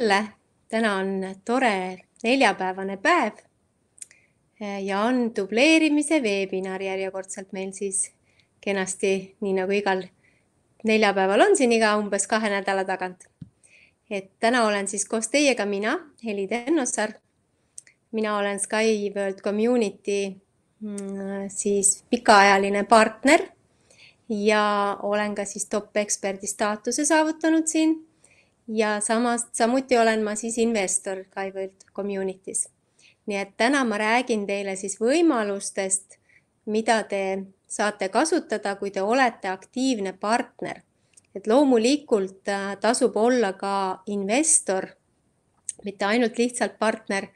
jälle. täna on tore neljapäevane päev. ja on dubleerimise veebinar järjekordselt meil siis kenasti, nii nagu igal neljapäeval on siin iga umbes kahe nädala tagant. et täna olen siis koos teiega mina, Heli Tennosaar. mina olen Sky World Community mm, siis pikaajaline partner ja olen ka siis top eksperdi staatuse saavutanud siin ja samas, samuti olen ma siis investor Kaivõld Communities. nii et täna ma räägin teile siis võimalustest, mida te saate kasutada, kui te olete aktiivne partner. et loomulikult äh, tasub olla ka investor, mitte ainult lihtsalt partner,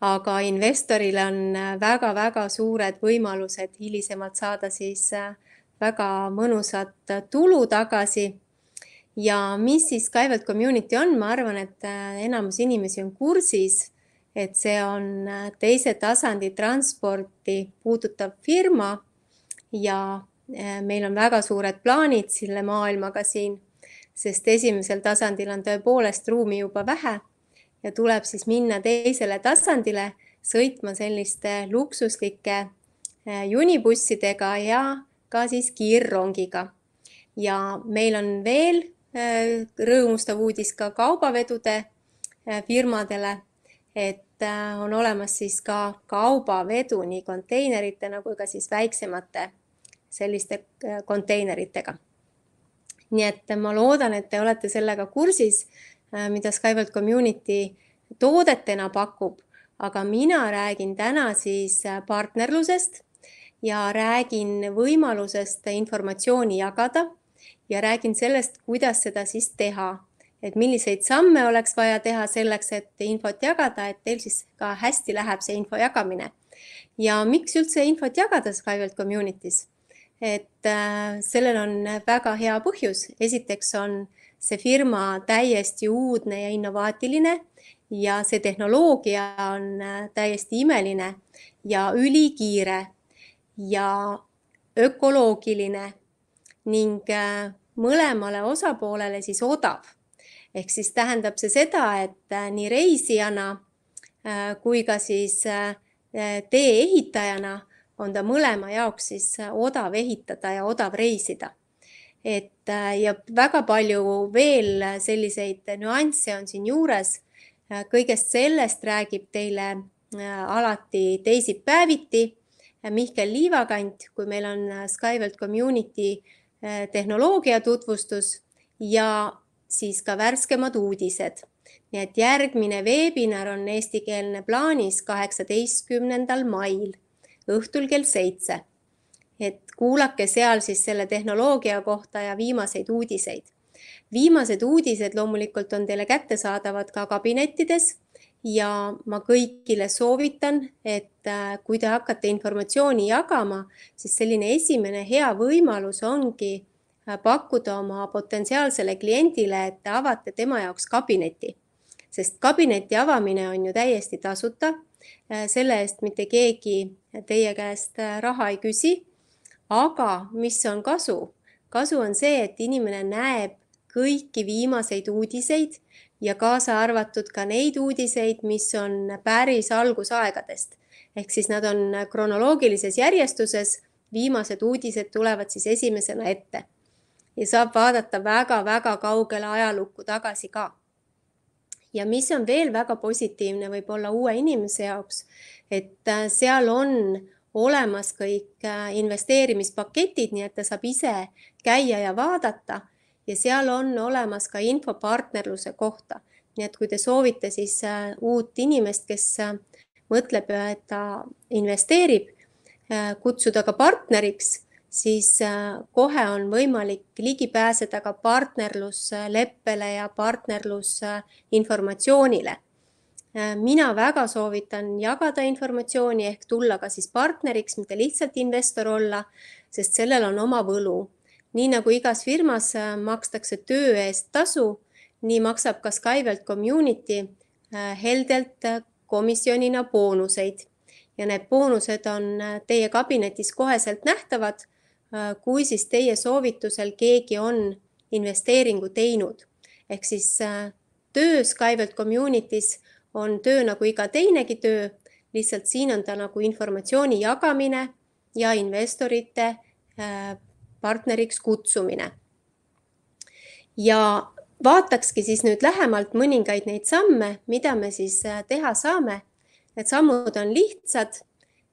aga investoril on väga-väga äh, suured võimalused hilisemalt saada siis äh, väga mõnusat tulu tagasi ja mis siis Kaivelt Community on, ma arvan, et äh, enamus inimesi on kursis, et see on äh, teise tasandi transporti puudutav firma ja äh, meil on väga suured plaanid selle maailmaga siin, sest esimesel tasandil on tõepoolest ruumi juba vähe ja tuleb siis minna teisele tasandile sõitma selliste luksuslike junibussidega ja ka siis kiirrongiga ja meil on veel Äh, rõõmustav uudis ka kaubavedude äh, firmadele, et äh, on olemas siis ka kaubavedu nii konteineritena kui ka siis väiksemate selliste konteineritega. nii et ma loodan, et te olete sellega kursis, mida Skyworld Community toodetena pakub, aga mina räägin täna siis partnerlusest ja räägin võimalusest informatsiooni jagada ja räägin sellest, kuidas seda siis teha, et milliseid samme oleks vaja teha selleks, et infot jagada, et teil siis ka hästi läheb see info jagamine. ja miks üldse infot jagada Skyvelt Communities? et äh, sellel on väga hea põhjus, esiteks on see firma täiesti uudne ja innovaatiline ja see tehnoloogia on äh, täiesti imeline ja ülikiire ja ökoloogiline ning äh, mõlemale osapoolele siis odav. ehk siis tähendab see seda, et äh, nii reisijana äh, kui ka siis äh, tee ehitajana on ta mõlema jaoks siis odav ehitada ja odav reisida. et ja väga palju veel selliseid nüansse on siin juures. kõigest sellest räägib teile alati teisipäeviti Mihkel Liivakant, kui meil on Skyvelt Community Äh, tehnoloogia tutvustus ja siis ka värskemad uudised. nii et järgmine veebinar on eestikeelne plaanis kaheksateistkümnendal mail õhtul kell seitse. et kuulake seal siis selle tehnoloogia kohta ja viimaseid uudiseid. viimased uudised loomulikult on teile kättesaadavad ka kabinettides ja ma kõigile soovitan, et äh, kui te hakkate informatsiooni jagama, siis selline esimene hea võimalus ongi äh, pakkuda oma potentsiaalsele kliendile, et te avate tema jaoks kabineti, sest kabineti avamine on ju täiesti tasuta. Äh, selle eest mitte keegi teie käest raha ei küsi. aga mis on kasu? kasu on see, et inimene näeb kõiki viimaseid uudiseid ja kaasa arvatud ka neid uudiseid, mis on päris algusaegadest. ehk siis nad on kronoloogilises järjestuses, viimased uudised tulevad siis esimesena ette ja saab vaadata väga-väga kaugele ajalukku tagasi ka. ja mis on veel väga positiivne võib-olla uue inimese jaoks, et äh, seal on olemas kõik äh, investeerimispaketid, nii et ta saab ise käia ja vaadata ja seal on olemas ka info partnerluse kohta. nii et kui te soovite siis äh, uut inimest, kes äh, mõtleb, et ta investeerib, äh, kutsuda ka partneriks, siis kohe on võimalik ligi pääseda ka partnerlusleppele ja partnerlusinformatsioonile mina väga soovitan jagada informatsiooni ehk tulla ka siis partneriks, mitte lihtsalt investor olla, sest sellel on oma võlu nii nagu igas firmas äh, makstakse töö eest tasu, nii maksab ka Skyvelt Community äh, heldelt äh, komisjonina boonuseid ja need boonused on teie kabinetis koheselt nähtavad, kui siis teie soovitusel keegi on investeeringu teinud. ehk siis töö Skyvelt Communities on töö nagu iga teinegi töö, lihtsalt siin on ta nagu informatsiooni jagamine ja investorite partneriks kutsumine. ja vaatakski siis nüüd lähemalt mõningaid neid samme, mida me siis äh, teha saame. Need sammud on lihtsad,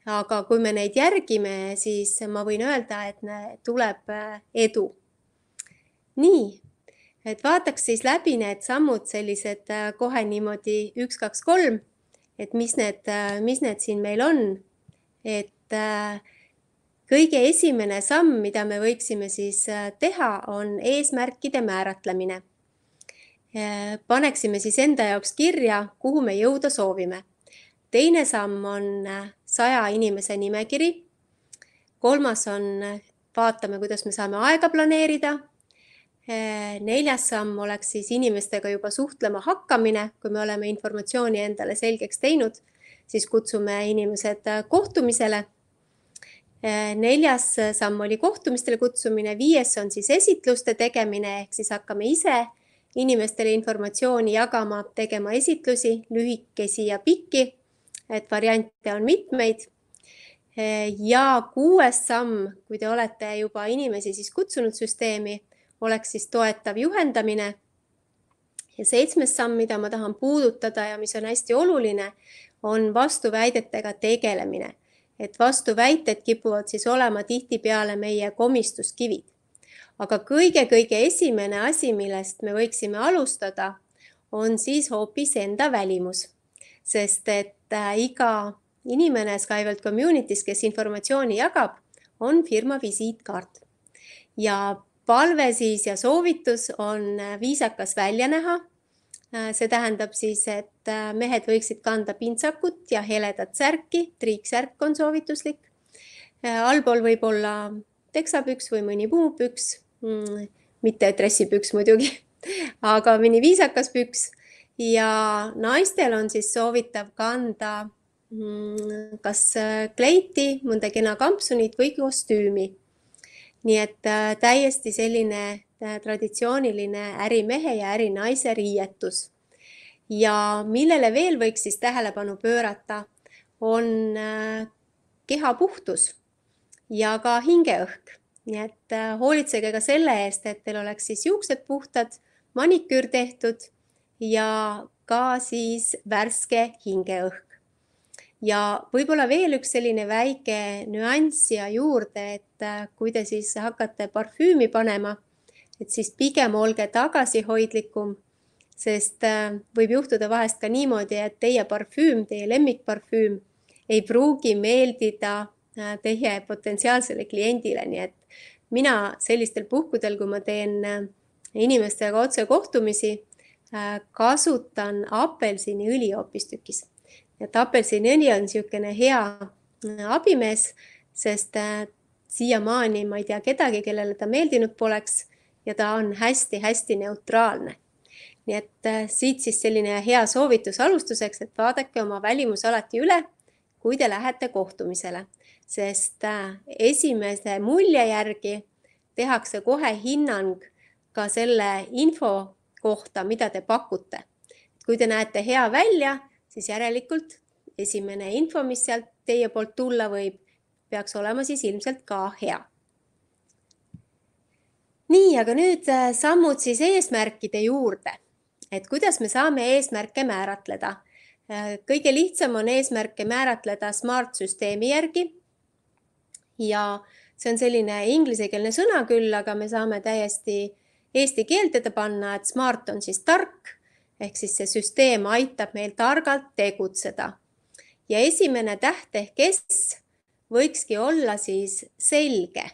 aga kui me neid järgime, siis ma võin öelda, et tuleb äh, edu. nii, et vaataks siis läbi need sammud, sellised äh, kohe niimoodi üks, kaks, kolm, et mis need, mis need siin meil on, et äh, kõige esimene samm, mida me võiksime siis äh, teha, on eesmärkide määratlemine. Äh, paneksime siis enda jaoks kirja, kuhu me jõuda soovime. teine samm on äh, saja inimese nimekiri. kolmas on, vaatame, kuidas me saame aega planeerida. neljas samm oleks siis inimestega juba suhtlema hakkamine, kui me oleme informatsiooni endale selgeks teinud, siis kutsume inimesed kohtumisele Äh, neljas äh, samm oli kohtumistele kutsumine, viies on siis esitluste tegemine ehk siis hakkame ise inimestele informatsiooni jagama, tegema esitlusi, lühikesi ja pikki. et variante on mitmeid. Äh, ja kuues samm, kui te olete juba inimesi siis kutsunud süsteemi, oleks siis toetav juhendamine. ja seitsmes samm, mida ma tahan puudutada ja mis on hästi oluline, on vastuväidetega tegelemine et vastuväited kipuvad siis olema tihtipeale meie komistuskivid. aga kõige-kõige esimene asi, millest me võiksime alustada, on siis hoopis enda välimus, sest et äh, iga inimene Skyvelt Communities, kes informatsiooni jagab, on firma visiitkaart ja palve siis ja soovitus on äh, viisakas välja näha Äh, see tähendab siis, et äh, mehed võiksid kanda pintsakut ja heledat särki, triiksärk on soovituslik. Äh, allpool võib olla teksapüks või mõni muu püks, mm, mitte dressipüks muidugi, aga mõni viisakas püks ja naistel on siis soovitav kanda mm, kas kleiti, mõnda kena kampsunit või kostüümi. nii et täiesti selline Äh, traditsiooniline ärimehe ja ärinaise riietus. ja millele veel võiks siis tähelepanu pöörata, on äh, keha puhtus ja ka hingeõhk. nii et äh, hoolitsege ka selle eest, et teil oleks siis juuksed puhtad, maniküür tehtud ja ka siis värske hingeõhk. ja võib-olla veel üks selline väike nüanss siia juurde, et kui te siis hakkate parfüümi panema et siis pigem olge tagasihoidlikum, sest äh, võib juhtuda vahest ka niimoodi, et teie parfüüm, teie lemmikparfüüm ei pruugi meeldida äh, teie potentsiaalsele kliendile, nii et mina sellistel puhkudel, kui ma teen äh, inimestega otsekohtumisi, kasutan apelsiniõli hoopistükkis. et apelsiniõli on niisugune hea abimees, sest siiamaani ma ei tea kedagi, kellele ta meeldinud poleks ja ta on hästi-hästi neutraalne. nii et äh, siit siis selline hea soovitus alustuseks, et vaadake oma välimus alati üle, kui te lähete kohtumisele, sest äh, esimese mulje järgi tehakse kohe hinnang ka selle info kohta, mida te pakute. kui te näete hea välja, siis järelikult esimene info, mis sealt teie poolt tulla võib, peaks olema siis ilmselt ka hea nii, aga nüüd äh, sammud siis eesmärkide juurde, et kuidas me saame eesmärke määratleda. Äh, kõige lihtsam on eesmärke määratleda smart süsteemi järgi. ja see on selline inglisekeelne sõna küll, aga me saame täiesti eesti keelde ta panna, et smart on siis tark ehk siis see süsteem aitab meil targalt tegutseda. ja esimene täht ehk S võikski olla siis selge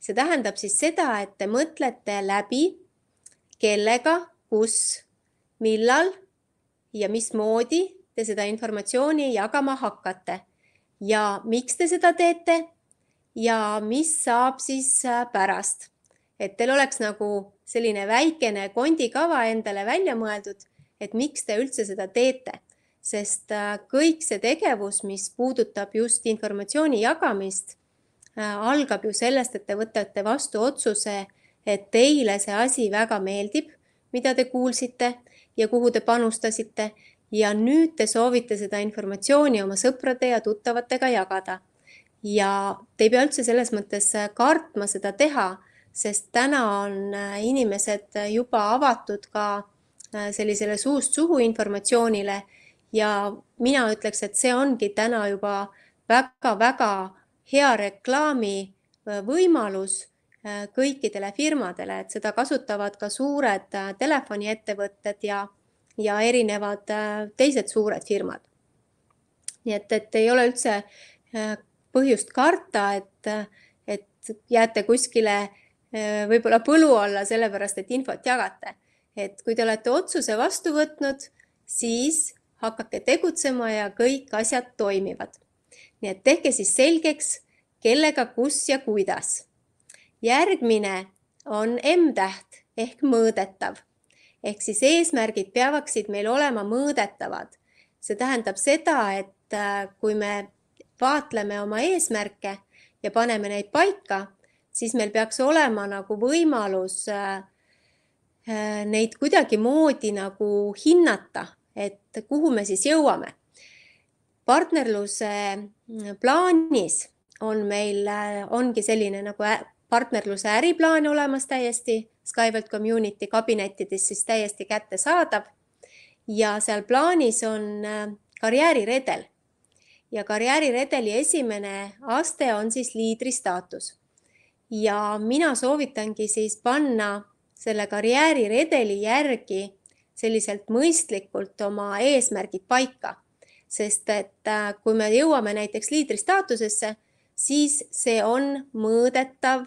see tähendab siis seda, et te mõtlete läbi, kellega, kus, millal ja mismoodi te seda informatsiooni jagama hakkate ja miks te seda teete ja mis saab siis äh, pärast. et teil oleks nagu selline väikene kondikava endale välja mõeldud, et miks te üldse seda teete, sest äh, kõik see tegevus, mis puudutab just informatsiooni jagamist Äh, algab ju sellest, et te võtate vastu otsuse, et teile see asi väga meeldib, mida te kuulsite ja kuhu te panustasite ja nüüd te soovite seda informatsiooni oma sõprade ja tuttavatega jagada. ja te ei pea üldse selles mõttes äh, kartma seda teha, sest täna on äh, inimesed juba avatud ka sellisele suust suhu informatsioonile ja mina ütleks, et see ongi täna juba väga-väga hea reklaami võimalus kõikidele firmadele, et seda kasutavad ka suured telefoniettevõtted ja, ja erinevad teised suured firmad. nii et, et ei ole üldse põhjust karta, et, et jääte kuskile võib-olla põlu alla, sellepärast et infot jagate. et kui te olete otsuse vastu võtnud, siis hakake tegutsema ja kõik asjad toimivad nii et tehke siis selgeks, kellega, kus ja kuidas. järgmine on M-täht ehk mõõdetav ehk siis eesmärgid peavaksid meil olema mõõdetavad. see tähendab seda, et äh, kui me vaatleme oma eesmärke ja paneme neid paika, siis meil peaks olema nagu võimalus äh, äh, neid kuidagimoodi nagu hinnata, et kuhu me siis jõuame. partnerluse plaanis on meil, äh, ongi selline nagu partnerluse äriplaan olemas täiesti Skyworld Community kabinettides siis täiesti kättesaadav. ja seal plaanis on äh, karjääriredel ja karjääriredeli esimene aste on siis liidri staatus. ja mina soovitangi siis panna selle karjääriredeli järgi selliselt mõistlikult oma eesmärgid paika sest et äh, kui me jõuame näiteks liidri staatusesse, siis see on mõõdetav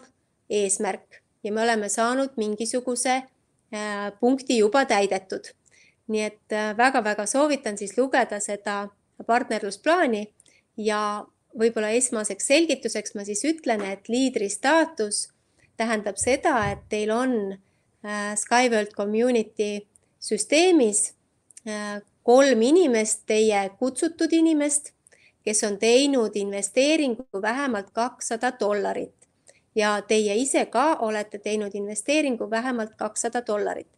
eesmärk ja me oleme saanud mingisuguse äh, punkti juba täidetud. nii et väga-väga äh, soovitan siis lugeda seda partnerlusplaani ja võib-olla esmaseks selgituseks ma siis ütlen, et liidri staatus tähendab seda, et teil on SkyWorld Community süsteemis kolm inimest, teie kutsutud inimest, kes on teinud investeeringu vähemalt kakssada dollarit ja teie ise ka olete teinud investeeringu vähemalt kakssada dollarit.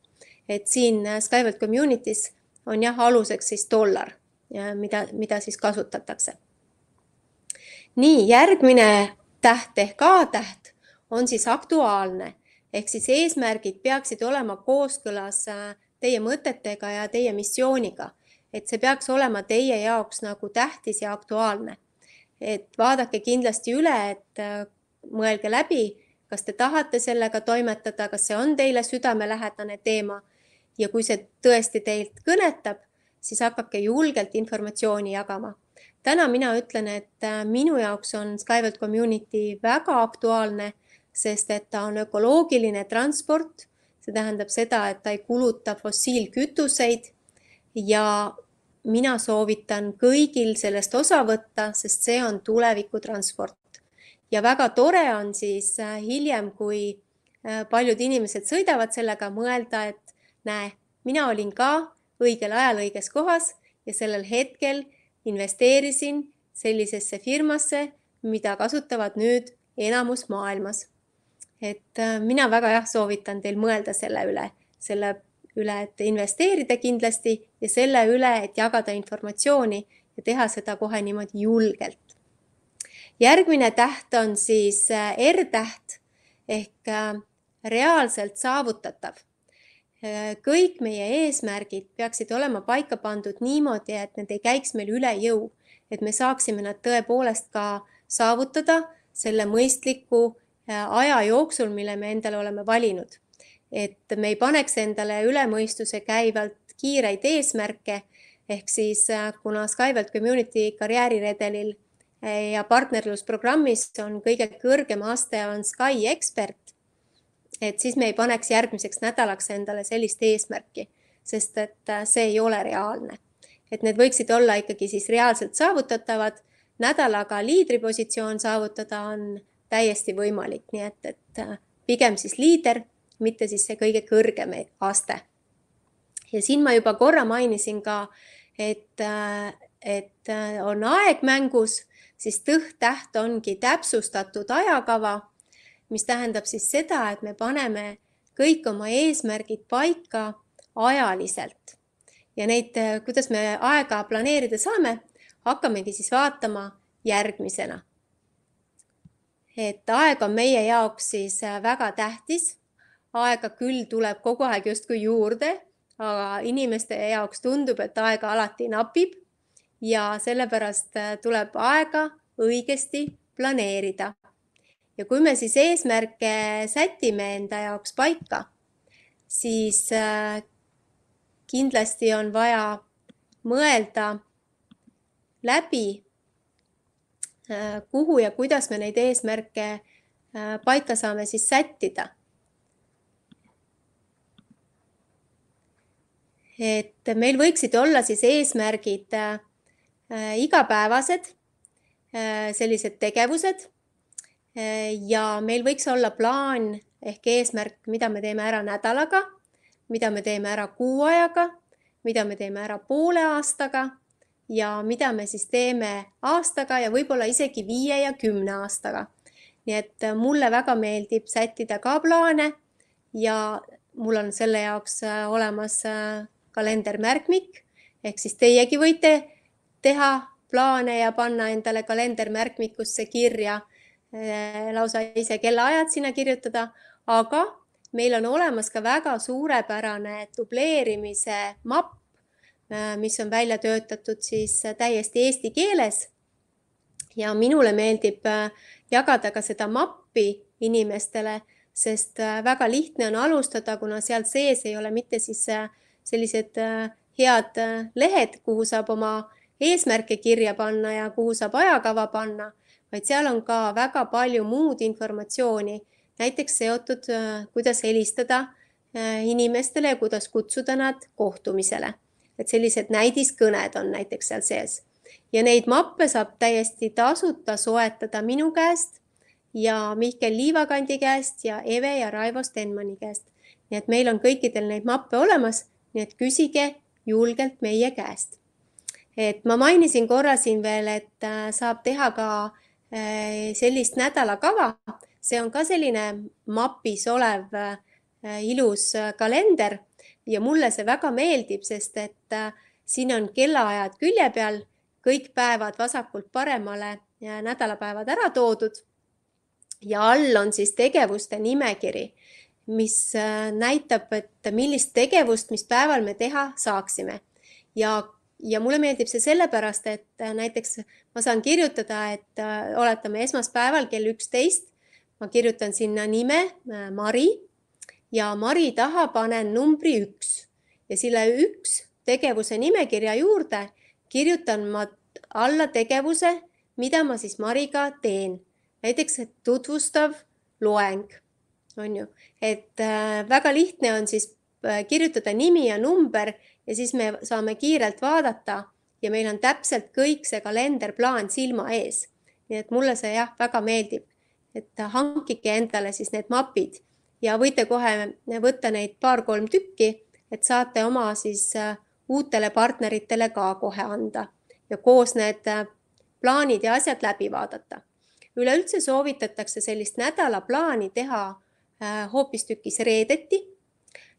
et siin äh, Skyworld Communities on jah, aluseks siis dollar, äh, mida, mida siis kasutatakse. nii järgmine täht ehk A-täht on siis aktuaalne ehk siis eesmärgid peaksid olema kooskõlas äh, teie mõtetega ja teie missiooniga. et see peaks olema teie jaoks nagu tähtis ja aktuaalne. et vaadake kindlasti üle, et äh, mõelge läbi, kas te tahate sellega toimetada, kas see on teile südamelähedane teema ja kui see tõesti teilt kõnetab, siis hakake julgelt informatsiooni jagama. täna mina ütlen, et äh, minu jaoks on Skyvelt Community väga aktuaalne, sest et ta on ökoloogiline transport see tähendab seda, et ta ei kuluta fossiilkütuseid ja mina soovitan kõigil sellest osa võtta, sest see on tulevikutransport. ja väga tore on siis äh, hiljem, kui äh, paljud inimesed sõidavad sellega, mõelda, et näe, mina olin ka õigel ajal õiges kohas ja sellel hetkel investeerisin sellisesse firmasse, mida kasutavad nüüd enamus maailmas et äh, mina väga jah, soovitan teil mõelda selle üle, selle üle, et investeerida kindlasti ja selle üle, et jagada informatsiooni ja teha seda kohe niimoodi julgelt. järgmine täht on siis äh, R-täht ehk äh, reaalselt saavutatav. kõik meie eesmärgid peaksid olema paika pandud niimoodi, et need ei käiks meil üle jõu, et me saaksime nad tõepoolest ka saavutada selle mõistliku Äh, aja jooksul, mille me endale oleme valinud. et me ei paneks endale üle mõistuse käivalt kiireid eesmärke ehk siis äh, kuna Skyvelt Community karjääriredelil äh, ja partnerlusprogrammis on kõige kõrgem aste on Sky ekspert, et siis me ei paneks järgmiseks nädalaks endale sellist eesmärki, sest et see ei ole reaalne. et need võiksid olla ikkagi siis reaalselt saavutatavad, nädalaga liidripositsioon saavutada on täiesti võimalik, nii et, et äh, pigem siis liider, mitte siis see kõige kõrgem aste. ja siin ma juba korra mainisin ka, et, äh, et äh, on aeg mängus, siis tõht-täht ongi täpsustatud ajakava, mis tähendab siis seda, et me paneme kõik oma eesmärgid paika ajaliselt ja neid, kuidas me aega planeerida saame, hakkamegi siis vaatama järgmisena et aeg on meie jaoks siis äh, väga tähtis. aega küll tuleb kogu aeg justkui juurde, aga inimeste jaoks tundub, et aega alati napib ja sellepärast äh, tuleb aega õigesti planeerida. ja kui me siis eesmärke sätime enda jaoks paika, siis äh, kindlasti on vaja mõelda läbi Äh, kuhu ja kuidas me neid eesmärke äh, paika saame siis sättida. et meil võiksid olla siis eesmärgid äh, igapäevased, sellised tegevused. ja meil võiks olla plaan ehk eesmärk, mida me teeme ära nädalaga, mida me teeme ära kuu ajaga, mida me teeme ära poole aastaga ja mida me siis teeme aastaga ja võib-olla isegi viie ja kümne aastaga. nii et äh, mulle väga meeldib sättida ka plaane ja mul on selle jaoks äh, olemas äh, kalendermärkmik ehk siis teiegi võite teha plaane ja panna endale kalendermärkmikusse kirja lausa ise kellaajad sinna kirjutada, aga meil on olemas ka väga suurepärane dubleerimise mapp, Äh, mis on välja töötatud siis äh, täiesti eesti keeles. ja minule meeldib äh, jagada ka seda mappi inimestele, sest väga lihtne on alustada, kuna seal sees ei ole mitte siis sellised head lehed, kuhu saab oma eesmärke kirja panna ja kuhu saab ajakava panna, vaid seal on ka väga palju muud informatsiooni, näiteks seotud, kuidas helistada inimestele ja kuidas kutsuda nad kohtumisele et sellised näidiskõned on näiteks seal sees ja neid mappe saab täiesti tasuta soetada minu käest ja Mihkel Liivakandi käest ja Eve ja Raivo Stenmani käest. nii et meil on kõikidel neid mappe olemas, nii et küsige julgelt meie käest. et ma mainisin korra siin veel, et äh, saab teha ka äh, sellist nädalakava, see on ka selline mapis olev äh, ilus kalender ja mulle see väga meeldib, sest et äh, siin on kellaajad külje peal, kõik päevad vasakult paremale ja äh, nädalapäevad ära toodud. ja all on siis tegevuste nimekiri, mis äh, näitab, et millist tegevust, mis päeval me teha saaksime ja ja mulle meeldib see sellepärast, et näiteks ma saan kirjutada, et oletame esmaspäeval kell üksteist, ma kirjutan sinna nime Mari ja mari taha panen numbri üks ja selle üks tegevuse nimekirja juurde kirjutan ma alla tegevuse, mida ma siis Mariga teen. näiteks tutvustav loeng, on ju, et äh, väga lihtne on siis äh, kirjutada nimi ja number ja siis me saame kiirelt vaadata ja meil on täpselt kõik see kalenderplaan silma ees. nii et mulle see jah, väga meeldib, et äh, hankige endale siis need mapid ja võite kohe võtta neid paar-kolm tükki, et saate oma siis äh, uutele partneritele ka kohe anda ja koos need äh, plaanid ja asjad läbi vaadata. üleüldse soovitatakse sellist nädalaplaani teha äh, hoopistükkis reedeti,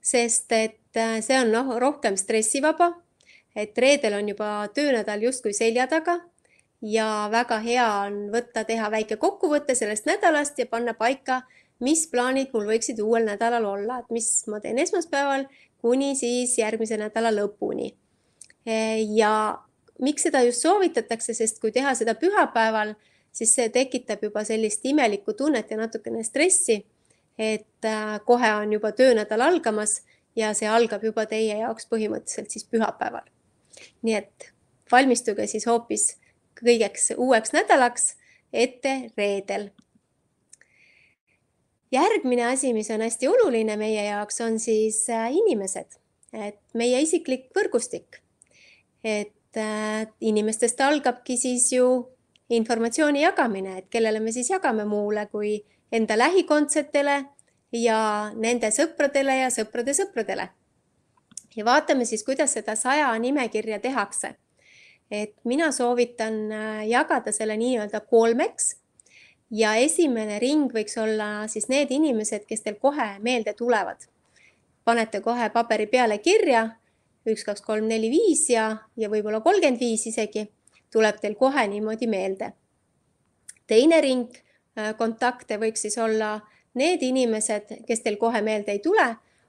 sest et see on noh, rohkem stressivaba, et reedel on juba töönädal justkui selja taga ja väga hea on võtta, teha väike kokkuvõte sellest nädalast ja panna paika mis plaanid mul võiksid uuel nädalal olla, et mis ma teen esmaspäeval kuni siis järgmise nädala lõpuni. ja miks seda just soovitatakse, sest kui teha seda pühapäeval, siis see tekitab juba sellist imelikku tunnet ja natukene stressi. et äh, kohe on juba töönädal algamas ja see algab juba teie jaoks põhimõtteliselt siis pühapäeval. nii et valmistuge siis hoopis kõigeks uueks nädalaks ette reedel järgmine asi, mis on hästi oluline meie jaoks, on siis äh, inimesed, et meie isiklik võrgustik. et äh, inimestest algabki siis ju informatsiooni jagamine, et kellele me siis jagame muule kui enda lähikondsetele ja nende sõpradele ja sõprade sõpradele. ja vaatame siis, kuidas seda saja nimekirja tehakse. et mina soovitan äh, jagada selle nii-öelda kolmeks ja esimene ring võiks olla siis need inimesed, kes teil kohe meelde tulevad. panete kohe paberi peale kirja üks, kaks, kolm, neli, viis ja, ja võib-olla kolmkümmend viis isegi tuleb teil kohe niimoodi meelde. teine ring äh, kontakte võiks siis olla need inimesed, kes teil kohe meelde ei tule,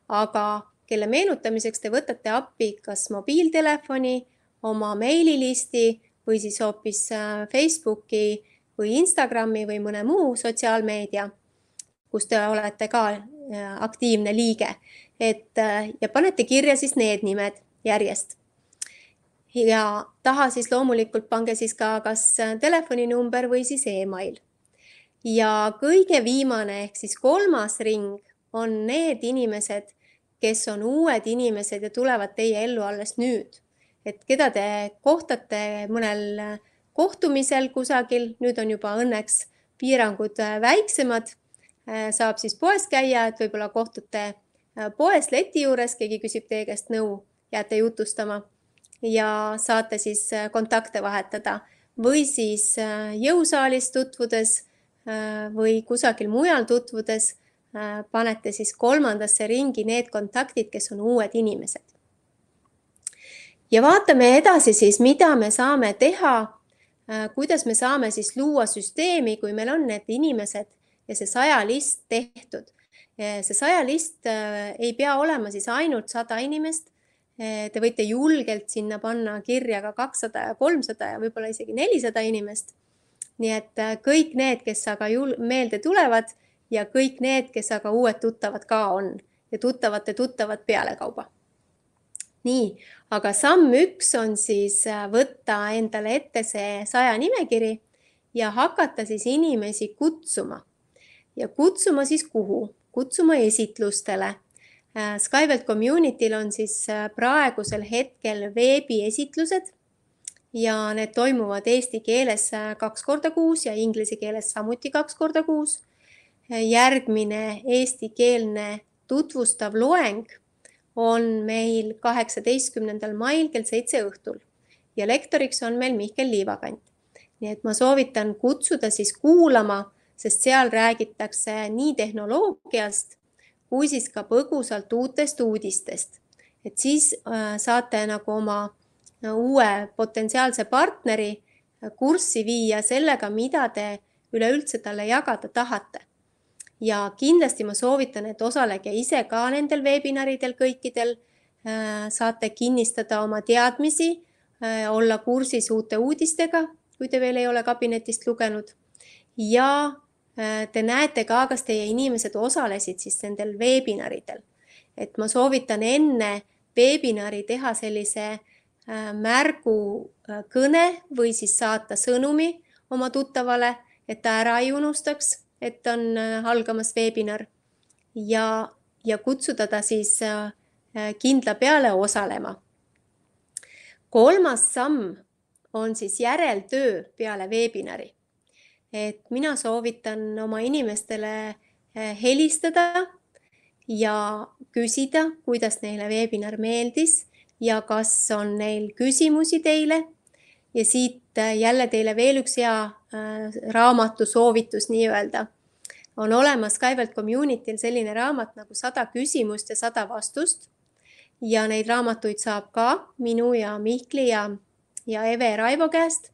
aga kelle meenutamiseks te võtate appi kas mobiiltelefoni, oma meililisti või siis hoopis äh, Facebooki või Instagrami või mõne muu sotsiaalmeedia, kus te olete ka äh, aktiivne liige, et äh, ja panete kirja siis need nimed järjest. ja taha siis loomulikult pange siis ka kas telefoninumber või siis email. ja kõige viimane ehk siis kolmas ring on need inimesed, kes on uued inimesed ja tulevad teie ellu alles nüüd, et keda te kohtate mõnel kohtumisel kusagil, nüüd on juba õnneks piirangud äh, väiksemad. Äh, saab siis poes käia, et võib-olla kohtute äh, poes leti juures, keegi küsib teie käest nõu, jääte jutustama ja saate siis kontakte vahetada või siis jõusaalis tutvudes või kusagil mujal tutvudes panete siis kolmandasse ringi need kontaktid, kes on uued inimesed. ja vaatame edasi siis, mida me saame teha Äh, kuidas me saame siis luua süsteemi, kui meil on need inimesed ja see saja list tehtud. Äh, see saja list äh, ei pea olema siis ainult sada inimest. Te võite julgelt sinna panna kirja ka kakssada ja kolmsada ja võib-olla isegi nelisada inimest. nii et kõik need, kes aga jul-, meelde tulevad ja kõik need, kes aga uued tuttavad ka on ja tuttavate tuttavad pealekauba nii, aga samm üks on siis äh, võtta endale ette see saja nimekiri ja hakata siis inimesi kutsuma ja kutsuma siis kuhu, kutsuma esitlustele. Äh, Skyvelt Community'l on siis äh, praegusel hetkel veebiesitlused ja need toimuvad eesti keeles kaks korda kuus ja inglise keeles samuti kaks korda kuus. järgmine eestikeelne tutvustav loeng on meil kaheksateistkümnendal mail kell seitse õhtul ja lektoriks on meil Mihkel Liivakant. nii et ma soovitan kutsuda siis kuulama, sest seal räägitakse nii tehnoloogiast kui siis ka põgusalt uutest uudistest, et siis äh, saate nagu oma äh, uue potentsiaalse partneri kurssi viia sellega, mida te üleüldse talle jagada tahate ja kindlasti ma soovitan, et osalege ise ka nendel veebinaridel kõikidel. Äh, saate kinnistada oma teadmisi, äh, olla kursis uute uudistega, kui te veel ei ole kabinetist lugenud ja äh, te näete ka, kas teie inimesed osalesid siis nendel veebinaridel. et ma soovitan enne veebinari teha sellise märgukõne või siis saata sõnumi oma tuttavale, et ta ära ei unustaks et on äh, algamas veebinar ja, ja kutsuda ta siis äh, äh, kindla peale osalema. kolmas samm on siis järeltöö peale veebinari. et mina soovitan oma inimestele helistada ja küsida, kuidas neile veebinar meeldis ja kas on neil küsimusi teile ja siit äh, jälle teile veel üks hea äh, raamatu soovitus nii-öelda. on olemas Kaivelt Communityl selline raamat nagu sada küsimust ja sada vastust. ja neid raamatuid saab ka minu ja Mihkli ja, ja Eve ja Raivo käest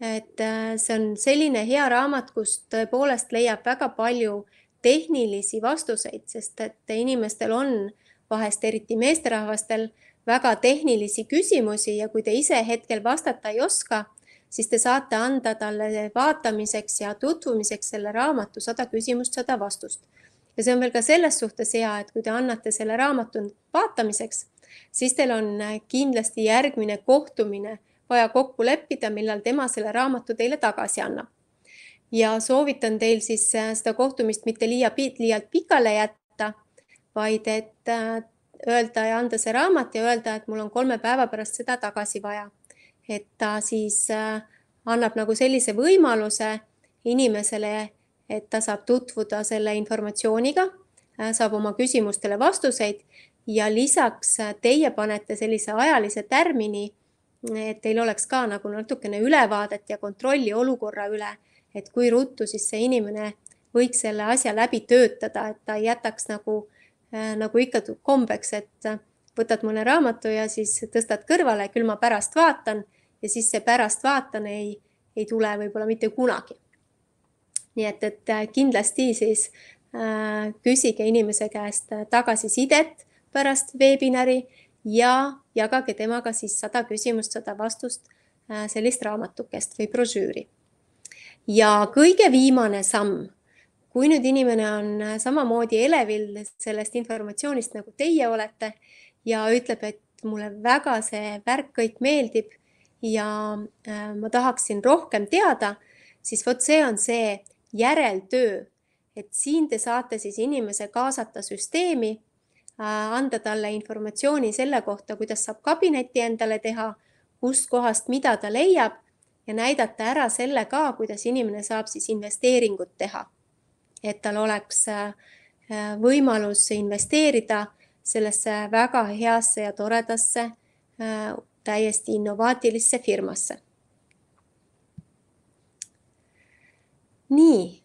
et äh, see on selline hea raamat, kust tõepoolest leiab väga palju tehnilisi vastuseid, sest et inimestel on vahest, eriti meesterahvastel, väga tehnilisi küsimusi ja kui te ise hetkel vastata ei oska, siis te saate anda talle vaatamiseks ja tutvumiseks selle raamatu Sada küsimust, sada vastust. ja see on veel ka selles suhtes hea, et kui te annate selle raamatu vaatamiseks, siis teil on kindlasti järgmine kohtumine vaja kokku leppida, millal tema selle raamatu teile tagasi annab. ja soovitan teil siis seda kohtumist mitte liia, liialt pikale jätta, vaid et äh, öelda ja anda see raamat ja öelda, et mul on kolme päeva pärast seda tagasi vaja. et ta siis äh, annab nagu sellise võimaluse inimesele, et ta saab tutvuda selle informatsiooniga, äh, saab oma küsimustele vastuseid ja lisaks äh, teie panete sellise ajalise tärmini, et teil oleks ka nagu natukene ülevaadet ja kontrolli olukorra üle, et kui ruttu siis see inimene võiks selle asja läbi töötada, et ta ei jätaks nagu Äh, nagu ikka kombeks, et äh, võtad mõne raamatu ja siis tõstad kõrvale, küll ma pärast vaatan ja siis see pärast vaatan ei, ei tule võib-olla mitte kunagi. nii et, et äh, kindlasti siis äh, küsige inimese käest tagasisidet pärast veebinari ja jagage temaga siis sada küsimust, sada vastust äh, sellist raamatukest või brošüüri. ja kõige viimane samm kui nüüd inimene on äh, samamoodi elevil sellest informatsioonist, nagu teie olete ja ütleb, et mulle väga see värk kõik meeldib ja äh, ma tahaksin rohkem teada, siis vot see on see järeltöö, et siin te saate siis inimese kaasata süsteemi, äh, anda talle informatsiooni selle kohta, kuidas saab kabineti endale teha, kustkohast, mida ta leiab ja näidata ära selle ka, kuidas inimene saab siis investeeringut teha et tal oleks äh, äh, võimalus investeerida sellesse väga heasse ja toredasse, äh, täiesti innovaatilisse firmasse. nii,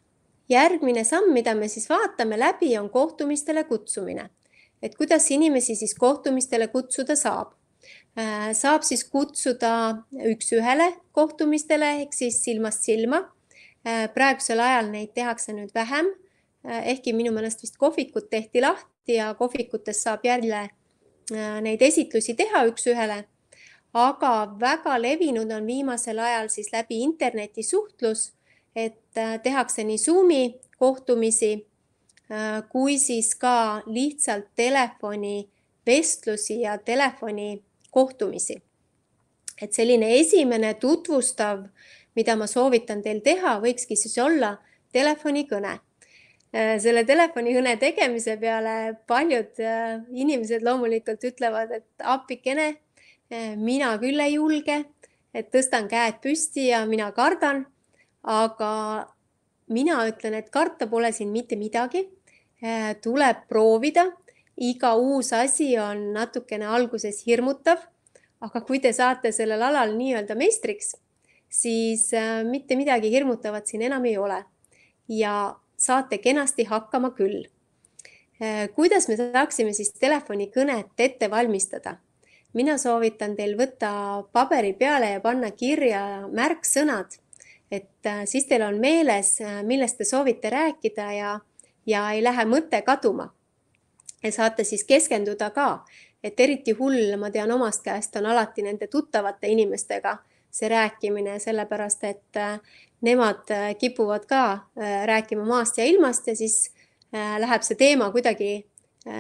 järgmine samm, mida me siis vaatame läbi, on kohtumistele kutsumine. et kuidas inimesi siis kohtumistele kutsuda saab saab siis kutsuda üks-ühele kohtumistele ehk siis silmast silma Äh, praegusel ajal neid tehakse nüüd vähem, äh, ehkki minu meelest vist kohvikud tehti lahti ja kohvikutes saab jälle äh, neid esitlusi teha üks-ühele. aga väga levinud on viimasel ajal siis läbi internetisuhtlus, et tehakse nii Zoomi kohtumisi kui siis ka lihtsalt telefonivestlusi ja telefonikohtumisi. et selline esimene tutvustav mida ma soovitan teil teha, võikski siis olla telefonikõne. Äh, selle telefonikõne tegemise peale paljud äh, inimesed loomulikult ütlevad, et appikene, äh, mina küll ei julge, et tõstan käed püsti ja mina kardan. aga mina ütlen, et karta pole siin mitte midagi. tuleb proovida, iga uus asi on natukene alguses hirmutav, aga kui te saate sellel alal nii-öelda meistriks siis äh, mitte midagi hirmutavat siin enam ei ole ja saate kenasti hakkama küll. Äh, kuidas me saaksime siis telefonikõnet ette valmistada? mina soovitan teil võtta paberi peale ja panna kirja märksõnad, et äh, siis teil on meeles, millest te soovite rääkida ja, ja ei lähe mõte kaduma. ja saate siis keskenduda ka, et eriti hull, ma tean omast käest, on alati nende tuttavate inimestega see rääkimine, sellepärast et äh, nemad äh, kipuvad ka äh, rääkima maast ja ilmast ja siis läheb see teema kuidagi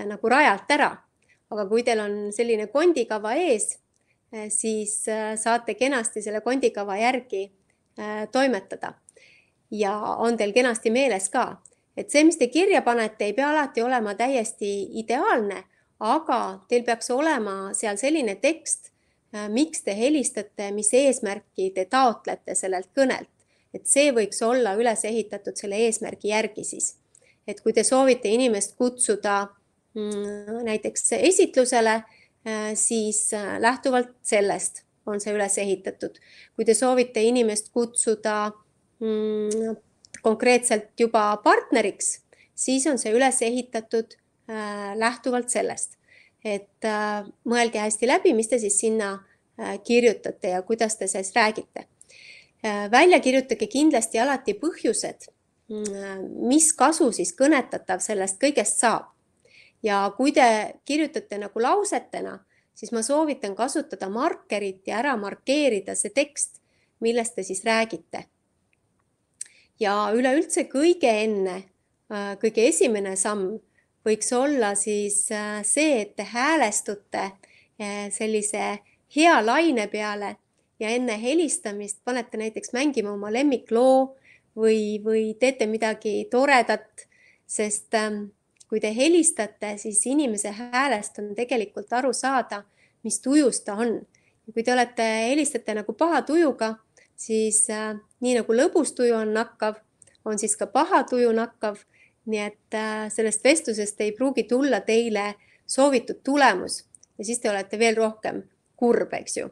nagu rajalt ära. aga kui teil on selline kondikava ees, siis saate kenasti selle kondikava järgi toimetada. ja on teil kenasti meeles ka, et see, mis te kirja panete, ei pea alati olema täiesti ideaalne, aga teil peaks olema seal selline tekst Äh, miks te helistate, mis eesmärki te taotlete sellelt kõnelt, et see võiks olla üles ehitatud selle eesmärgi järgi siis. et kui te soovite inimest kutsuda mm, näiteks esitlusele, äh, siis äh, lähtuvalt sellest on see üles ehitatud. kui te soovite inimest kutsuda mm, konkreetselt juba partneriks, siis on see üles ehitatud lähtuvalt sellest et äh, mõelge hästi läbi, mis te siis sinna äh, kirjutate ja kuidas te siis räägite. Äh, välja kirjutage kindlasti alati põhjused, mm, mis kasu siis kõnetatav sellest kõigest saab. ja kui te kirjutate nagu lausetena, siis ma soovitan kasutada markerit ja ära markeerida see tekst, millest te siis räägite. ja üleüldse kõige enne, kõige esimene samm võiks olla siis äh, see, et te häälestute äh, sellise hea laine peale ja enne helistamist panete näiteks mängima oma lemmikloo või, või teete midagi toredat, sest ähm, kui te helistate, siis inimese häälest on tegelikult aru saada, mis tujus ta on. kui te olete, helistate nagu paha tujuga, siis äh, nii nagu lõbus tuju on nakkav, on siis ka paha tuju nakkav nii et äh, sellest vestlusest ei pruugi tulla teile soovitud tulemus ja siis te olete veel rohkem kurb, eks ju.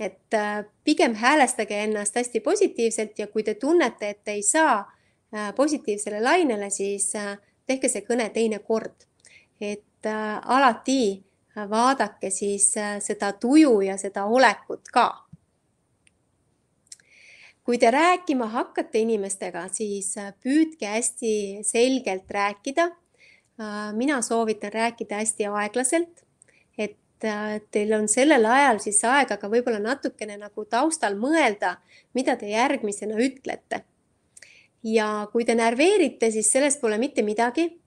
et äh, pigem häälestage ennast hästi positiivselt ja kui te tunnete, et ei saa äh, positiivsele lainele, siis tehke see kõne teine kord. et alati vaadake siis seda tuju ja seda olekut ka kui te rääkima hakkate inimestega, siis äh, püüdke hästi selgelt rääkida. Äh, mina soovitan rääkida hästi aeglaselt, et äh, teil on sellel ajal siis aega ka võib-olla natukene nagu taustal mõelda, mida te järgmisena ütlete. ja kui te närveerite, siis sellest pole mitte midagi.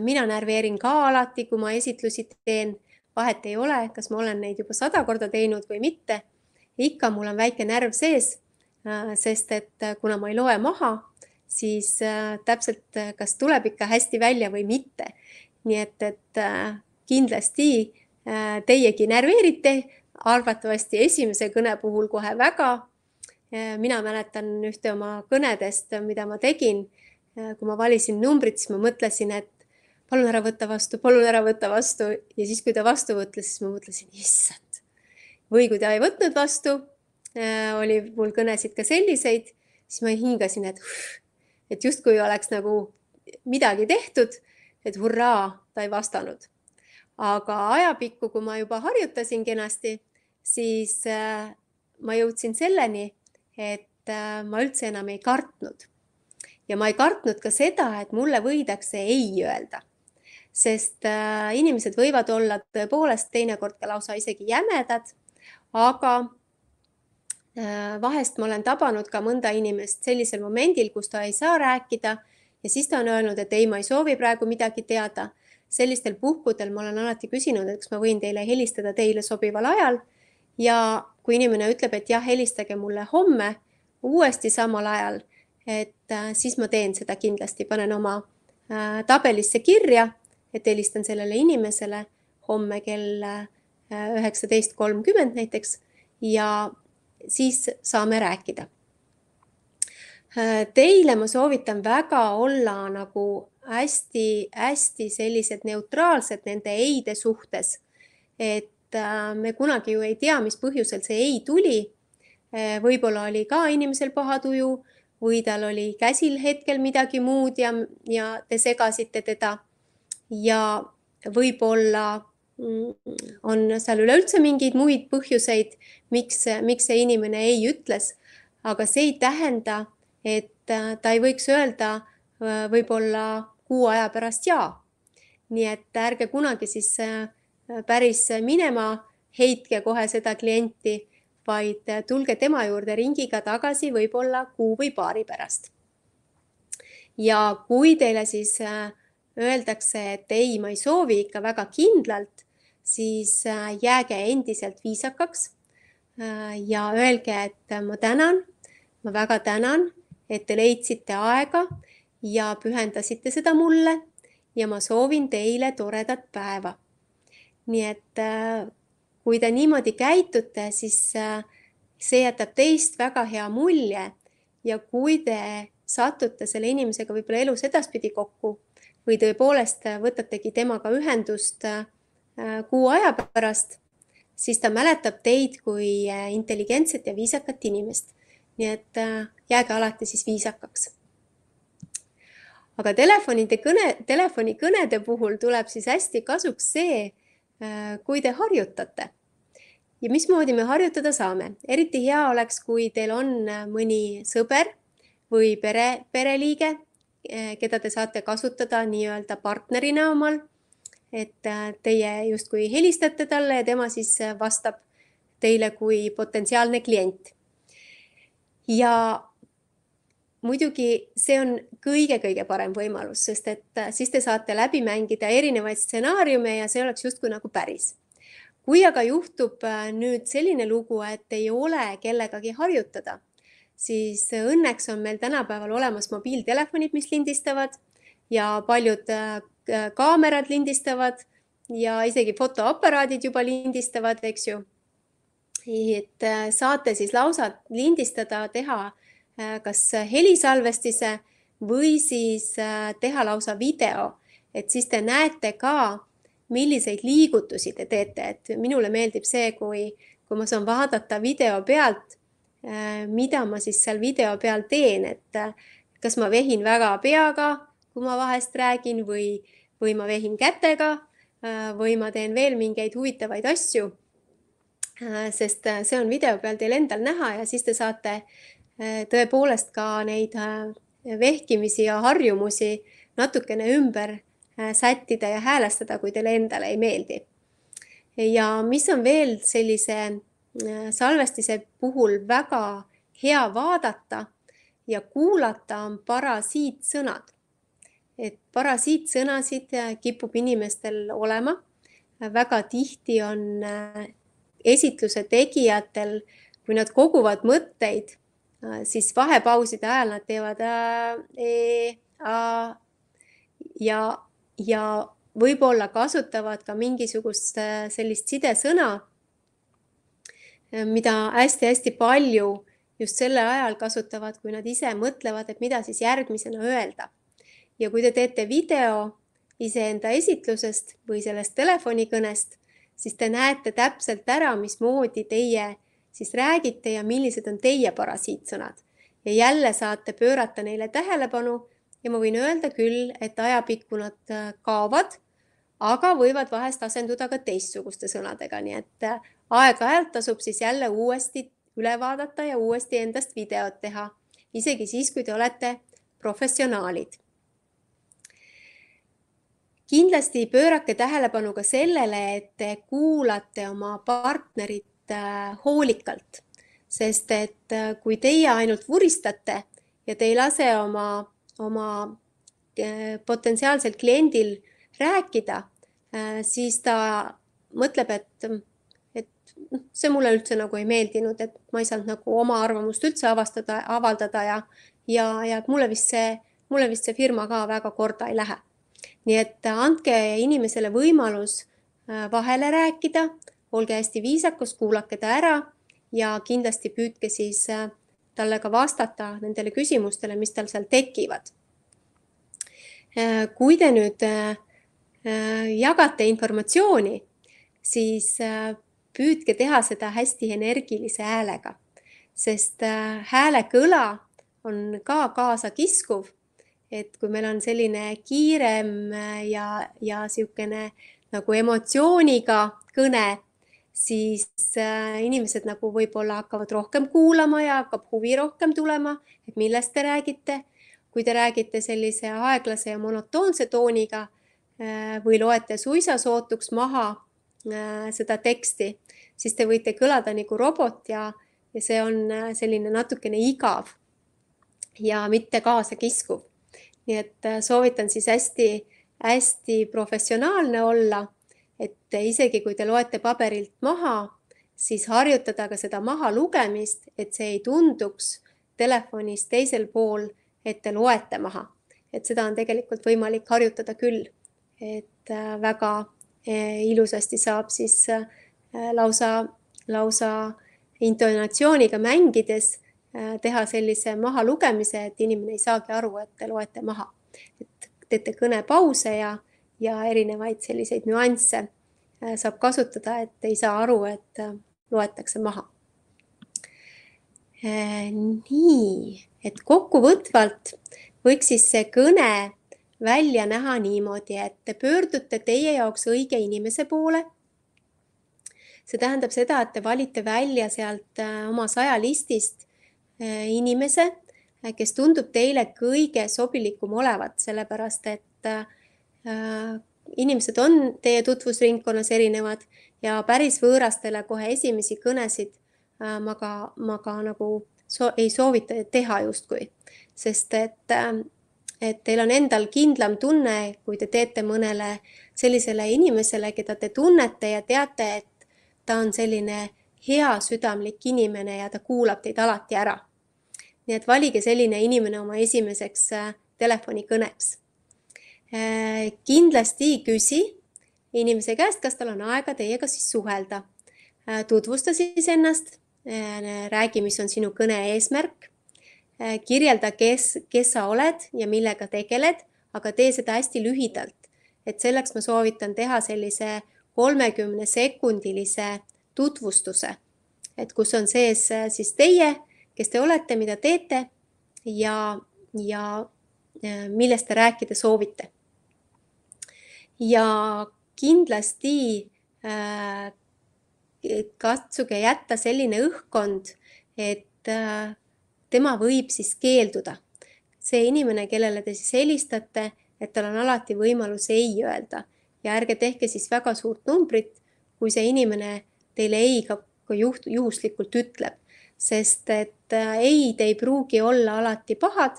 mina närveerin ka alati, kui ma esitlusi teen, vahet ei ole, kas ma olen neid juba sada korda teinud või mitte. ikka mul on väike närv sees Äh, sest et äh, kuna ma ei loe maha, siis äh, täpselt, kas tuleb ikka hästi välja või mitte. nii et, et kindlasti teiegi närveerite, arvatavasti esimese kõne puhul kohe väga. mina mäletan ühte oma kõnedest, mida ma tegin, kui ma valisin numbrit, siis ma mõtlesin, et palun ära võta vastu, palun ära võta vastu ja siis, kui ta vastu võtles, siis ma mõtlesin, issand. või kui ta ei võtnud vastu Äh, oli mul kõnesid ka selliseid, siis ma hingasin, et et justkui oleks nagu midagi tehtud, et hurraa, ta ei vastanud. aga ajapikku, kui ma juba harjutasin kenasti, siis äh, ma jõudsin selleni, et äh, ma üldse enam ei kartnud. ja ma ei kartnud ka seda, et mulle võidakse ei öelda, sest inimesed võivad olla tõepoolest teinekord ka lausa isegi jämedad, aga Äh, vahest ma olen tabanud ka mõnda inimest sellisel momendil, kus ta ei saa rääkida ja siis ta on öelnud, et ei, ma ei soovi praegu midagi teada. sellistel puhkudel ma olen alati küsinud, et kas ma võin teile helistada teile sobival ajal ja kui inimene ütleb, et jah, helistage mulle homme uuesti samal ajal, et äh, siis ma teen seda kindlasti, panen oma äh, tabelisse kirja, et helistan sellele inimesele homme kell üheksateist kolmkümmend näiteks ja siis saame rääkida. Teile ma soovitan väga olla nagu hästi-hästi sellised neutraalsed nende ei-de suhtes. et äh, me kunagi ju ei tea, mis põhjusel see ei tuli. Äh, võib-olla oli ka inimesel paha tuju või tal oli käsil hetkel midagi muud ja, ja te segasite teda. ja võib-olla Mm, on seal üleüldse mingeid muid põhjuseid, miks, miks see inimene ei ütles, aga see ei tähenda, et äh, ta ei võiks öelda äh, võib-olla kuu aja pärast ja. nii et ärge kunagi siis äh, päris minema heitke kohe seda klienti, vaid tulge tema juurde ringiga tagasi võib-olla kuu või paari pärast. ja kui teile siis öeldakse, et ei, ma ei soovi ikka väga kindlalt, siis äh, jääge endiselt viisakaks äh, ja öelge, et ma tänan, ma väga tänan, et te leidsite aega ja pühendasite seda mulle ja ma soovin teile toredat päeva. nii et äh, kui te niimoodi käitute, siis see jätab teist väga hea mulje ja kui te satute selle inimesega võib-olla elus edaspidi kokku või tõepoolest võtategi temaga ühendust Äh, kuu aja pärast, siis ta mäletab teid kui äh, intelligentset ja viisakat inimest. nii et äh, jääge alati siis viisakaks. aga telefonide kõne, telefonikõnede puhul tuleb siis hästi kasuks see, kui te harjutate ja mismoodi me harjutada saame. eriti hea oleks, kui teil on mõni sõber või pere, pereliige, keda te saate kasutada nii-öelda partnerina omal et äh, teie justkui helistate talle ja tema siis äh, vastab teile kui potentsiaalne klient. ja muidugi see on kõige-kõige parem võimalus, sest et äh, siis te saate läbi mängida erinevaid stsenaariume ja see oleks justkui nagu päris. kui aga juhtub nüüd selline lugu, et ei ole kellegagi harjutada, siis õnneks on meil tänapäeval olemas mobiiltelefonid, mis lindistavad ja paljud Äh, kaamerad lindistavad ja isegi fotoaparaadid juba lindistavad, eks ju. et äh, saate siis lausa lindistada, teha äh, kas helisalvestise või siis teha lausa video, et siis te näete ka, milliseid liigutusi te teete, et minule meeldib see, kui, kui ma saan vaadata video pealt, mida ma siis seal video peal teen, et kas ma vehin väga peaga kui ma vahest räägin või, või ma vehin kätega äh, või ma teen veel mingeid huvitavaid asju. Äh, sest äh, see on video peal teil endal näha ja siis te saate tõepoolest ka neid vehkimisi ja harjumusi natukene ümber sättida ja häälestada, kui teile endale ei meeldi. ja mis on veel sellise salvestise puhul väga hea vaadata ja kuulata, on parasiitsõnad et parasiitsõnasid äh, kipub inimestel olema. väga tihti on äh, esitluse tegijatel, kui nad koguvad mõtteid, äh, siis vahepauside ajal nad teevad e, a ja, ja võib-olla kasutavad ka mingisugust sellist sidesõna, mida hästi-hästi palju just sellel ajal kasutavad, kui nad ise mõtlevad, et mida siis järgmisena öelda ja kui te teete video iseenda esitlusest või sellest telefonikõnest, siis te näete täpselt ära, mismoodi teie siis räägite ja millised on teie parasiitsõnad. ja jälle saate pöörata neile tähelepanu ja ma võin öelda küll, et ajapikku nad äh, kaovad, aga võivad vahest asenduda ka teistsuguste sõnadega, nii et äh, aeg-ajalt tasub siis jälle uuesti üle vaadata ja uuesti endast videot teha, isegi siis, kui te olete professionaalid kindlasti pöörake tähelepanu ka sellele, et te kuulate oma partnerit äh, hoolikalt, sest et äh, kui teie ainult vuristate ja te ei lase oma, oma äh, potentsiaalsel kliendil rääkida, siis ta mõtleb, et, et noh, see mulle üldse nagu ei meeldinud, et ma ei saanud nagu oma arvamust üldse avastada, avaldada ja, ja, ja mulle vist see, mulle vist see firma ka väga korda ei lähe nii et andke inimesele võimalus äh, vahele rääkida, olge hästi viisakas, kuulake ta ära ja kindlasti püüdke siis äh, talle ka vastata nendele küsimustele, mis tal seal tekivad. Äh, kui te nüüd jagate informatsiooni, siis püüdke teha seda hästi energilise häälega, sest hääle kõla on ka kaasakiskuv et kui meil on selline kiirem äh, ja, ja niisugune nagu emotsiooniga kõne, siis äh, inimesed nagu võib-olla hakkavad rohkem kuulama ja hakkab huvi rohkem tulema, et millest te räägite. kui te räägite sellise aeglase ja monotoonse tooniga äh, või loete suisa sootuks maha äh, seda teksti, siis te võite kõlada nagu robot ja, ja see on äh, selline natukene igav ja mitte kaasakiskuv nii et äh, soovitan siis hästi-hästi professionaalne olla, et isegi kui te loete paberilt maha, siis harjutada ka seda mahalugemist, et see ei tunduks telefonis teisel pool, et te loete maha. et seda on tegelikult võimalik harjutada küll, et äh, väga äh, ilusasti saab siis lausa, lausa intonatsiooniga mängides Äh, teha sellise mahalugemise, et inimene ei saagi aru, et te loete maha. et teete kõnepause ja, ja erinevaid selliseid nüansse äh, saab kasutada, et ei saa aru, et äh, loetakse maha. nii, et kokkuvõtvalt võiks siis see kõne välja näha niimoodi, et te pöördute teie jaoks õige inimese poole see tähendab seda, et te valite välja sealt oma saja listist Eh, inimese, eh, kes tundub teile kõige sobilikum olevat, sellepärast et eh, inimesed on teie tutvusringkonnas erinevad ja päris võõrastele kohe esimesi kõnesid ma ka, ma ka nagu so ei soovita teha justkui, sest et, et teil on endal kindlam tunne, kui te teete mõnele sellisele inimesele, keda te tunnete ja teate, et ta on selline hea südamlik inimene ja ta kuulab teid alati ära nii et valige selline inimene oma esimeseks äh, telefonikõneks. Äh, kindlasti küsi inimese käest, kas tal on aega teiega siis suhelda. Äh, tutvusta siis ennast, räägi, mis on sinu kõne eesmärk. kirjelda, kes, kes sa oled ja millega tegeled, aga tee seda hästi lühidalt. et selleks ma soovitan teha sellise kolmekümne sekundilise tutvustuse, et kus on sees siis teie kes te olete, mida teete ja, ja äh, millest te rääkida soovite. ja kindlasti äh, katsuge jätta selline õhkkond, et äh, tema võib siis keelduda. see inimene, kellele te siis helistate, et tal on alati võimalus ei öelda ja ärge tehke siis väga suurt numbrit, kui see inimene teile ei ka, ka juht, juhuslikult ütleb, sest et et äh, ei, te ei pruugi olla alati pahad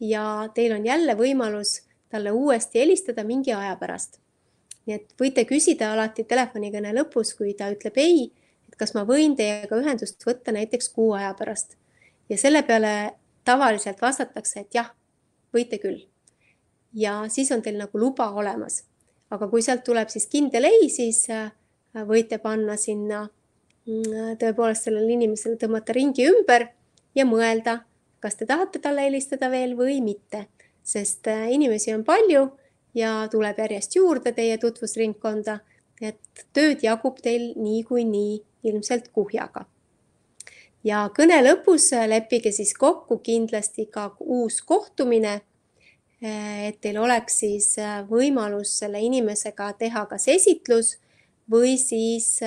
ja teil on jälle võimalus talle uuesti helistada mingi aja pärast. nii et võite küsida alati telefonikõne lõpus, kui ta ütleb ei, et kas ma võin teiega ühendust võtta näiteks kuu aja pärast ja selle peale tavaliselt vastatakse, et jah, võite küll. ja siis on teil nagu luba olemas, aga kui sealt tuleb siis kindel ei, siis äh, võite panna sinna mm, tõepoolest sellele inimesele tõmmata ringi ümber ja mõelda, kas te tahate talle helistada veel või mitte, sest äh, inimesi on palju ja tuleb järjest juurde teie tutvusringkonda, et tööd jagub teil niikuinii nii ilmselt kuhjaga. ja kõne lõpus leppige siis kokku kindlasti ka uus kohtumine. Äh, et teil oleks siis äh, võimalus selle inimesega teha kas esitlus või siis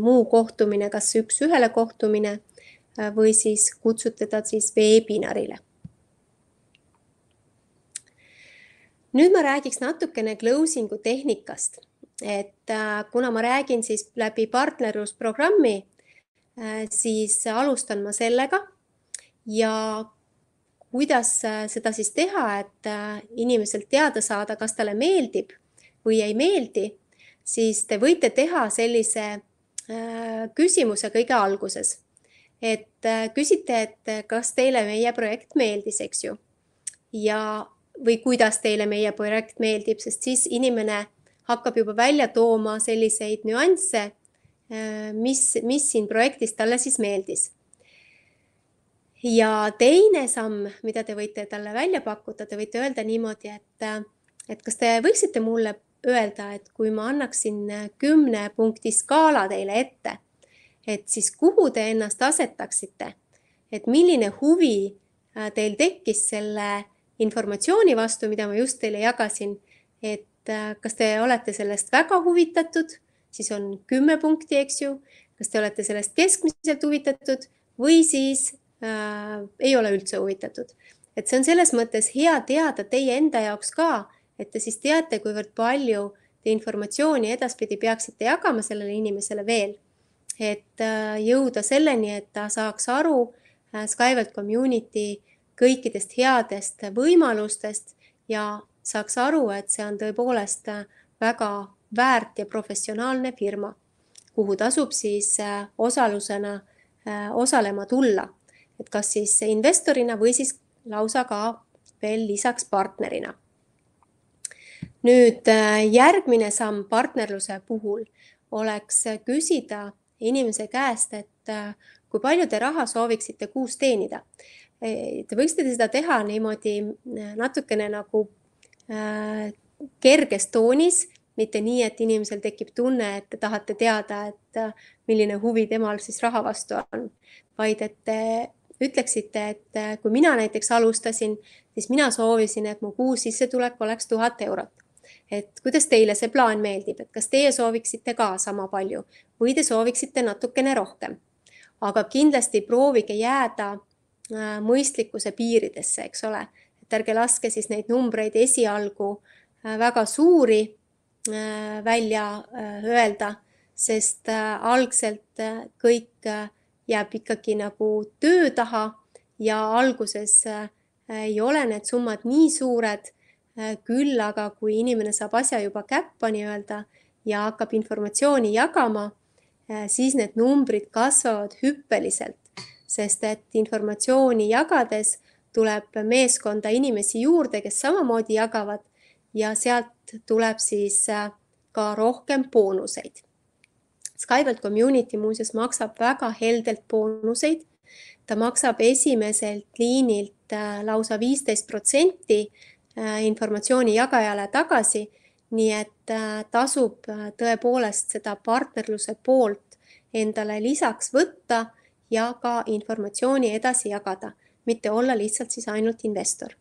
muu kohtumine, kas üks-ühele kohtumine Äh, või siis kutsute ta siis veebinarile. nüüd ma räägiks natukene closing'u tehnikast, et äh, kuna ma räägin siis läbi partnerlusprogrammi, äh, siis alustan ma sellega ja kuidas seda siis teha, et inimeselt teada saada, kas talle meeldib või ei meeldi, siis te võite teha sellise küsimuse kõige alguses et äh, küsite, et äh, kas teile meie projekt meeldis, eks ju. ja, või kuidas teile meie projekt meeldib, sest siis inimene hakkab juba välja tooma selliseid nüansse, äh, mis, mis siin projektis talle siis meeldis. ja teine samm, mida te võite talle välja pakkuda, te võite öelda niimoodi, et, et kas te võiksite mulle öelda, et kui ma annaksin kümne punkti skaala teile ette et siis kuhu te ennast asetaksite, et milline huvi äh, teil tekkis selle informatsiooni vastu, mida ma just teile jagasin, et äh, kas te olete sellest väga huvitatud, siis on kümme punkti, eks ju, kas te olete sellest keskmiselt huvitatud või siis äh, ei ole üldse huvitatud. et see on selles mõttes hea teada teie enda jaoks ka, et te siis teate, kuivõrd palju te informatsiooni edaspidi peaksite jagama sellele inimesele veel et äh, jõuda selleni, et ta saaks aru äh, Skyvelt community kõikidest headest võimalustest ja saaks aru, et see on tõepoolest äh, väga väärt ja professionaalne firma, kuhu tasub siis osalusena osalema tulla, et kas siis investorina või siis lausa ka veel lisaks partnerina. nüüd järgmine samm partnerluse puhul oleks küsida inimese käest, et äh, kui palju te raha sooviksite kuus teenida. E, te võiksite seda teha niimoodi äh, natukene nagu äh, kerges toonis, mitte nii, et inimesel tekib tunne, et te tahate teada, et milline huvi temal siis raha vastu on, vaid et te ütleksite, et kui mina näiteks alustasin, siis mina soovisin, et mu kuusissetulek oleks tuhat eurot et kuidas teile see plaan meeldib, et kas teie sooviksite ka sama palju või te sooviksite natukene rohkem. aga kindlasti proovige jääda äh, mõistlikkuse piiridesse, eks ole, et ärge laske siis neid numbreid esialgu äh, väga suuri äh, välja öelda, sest algselt kõik jääb ikkagi nagu töö taha ja alguses ei ole need summad nii suured Äh, küll aga, kui inimene saab asja juba käppa nii-öelda ja hakkab informatsiooni jagama, äh, siis need numbrid kasvavad hüppeliselt, sest et informatsiooni jagades tuleb meeskonda inimesi juurde, kes samamoodi jagavad ja sealt tuleb siis äh, ka rohkem boonuseid. Skyvelt Community muuseas maksab väga heldelt boonuseid. ta maksab esimeselt liinilt lausa viisteist protsenti Äh, informatsiooni jagajale tagasi. nii et äh, tasub äh, tõepoolest seda partnerluse poolt endale lisaks võtta ja ka informatsiooni edasi jagada, mitte olla lihtsalt siis ainult investor.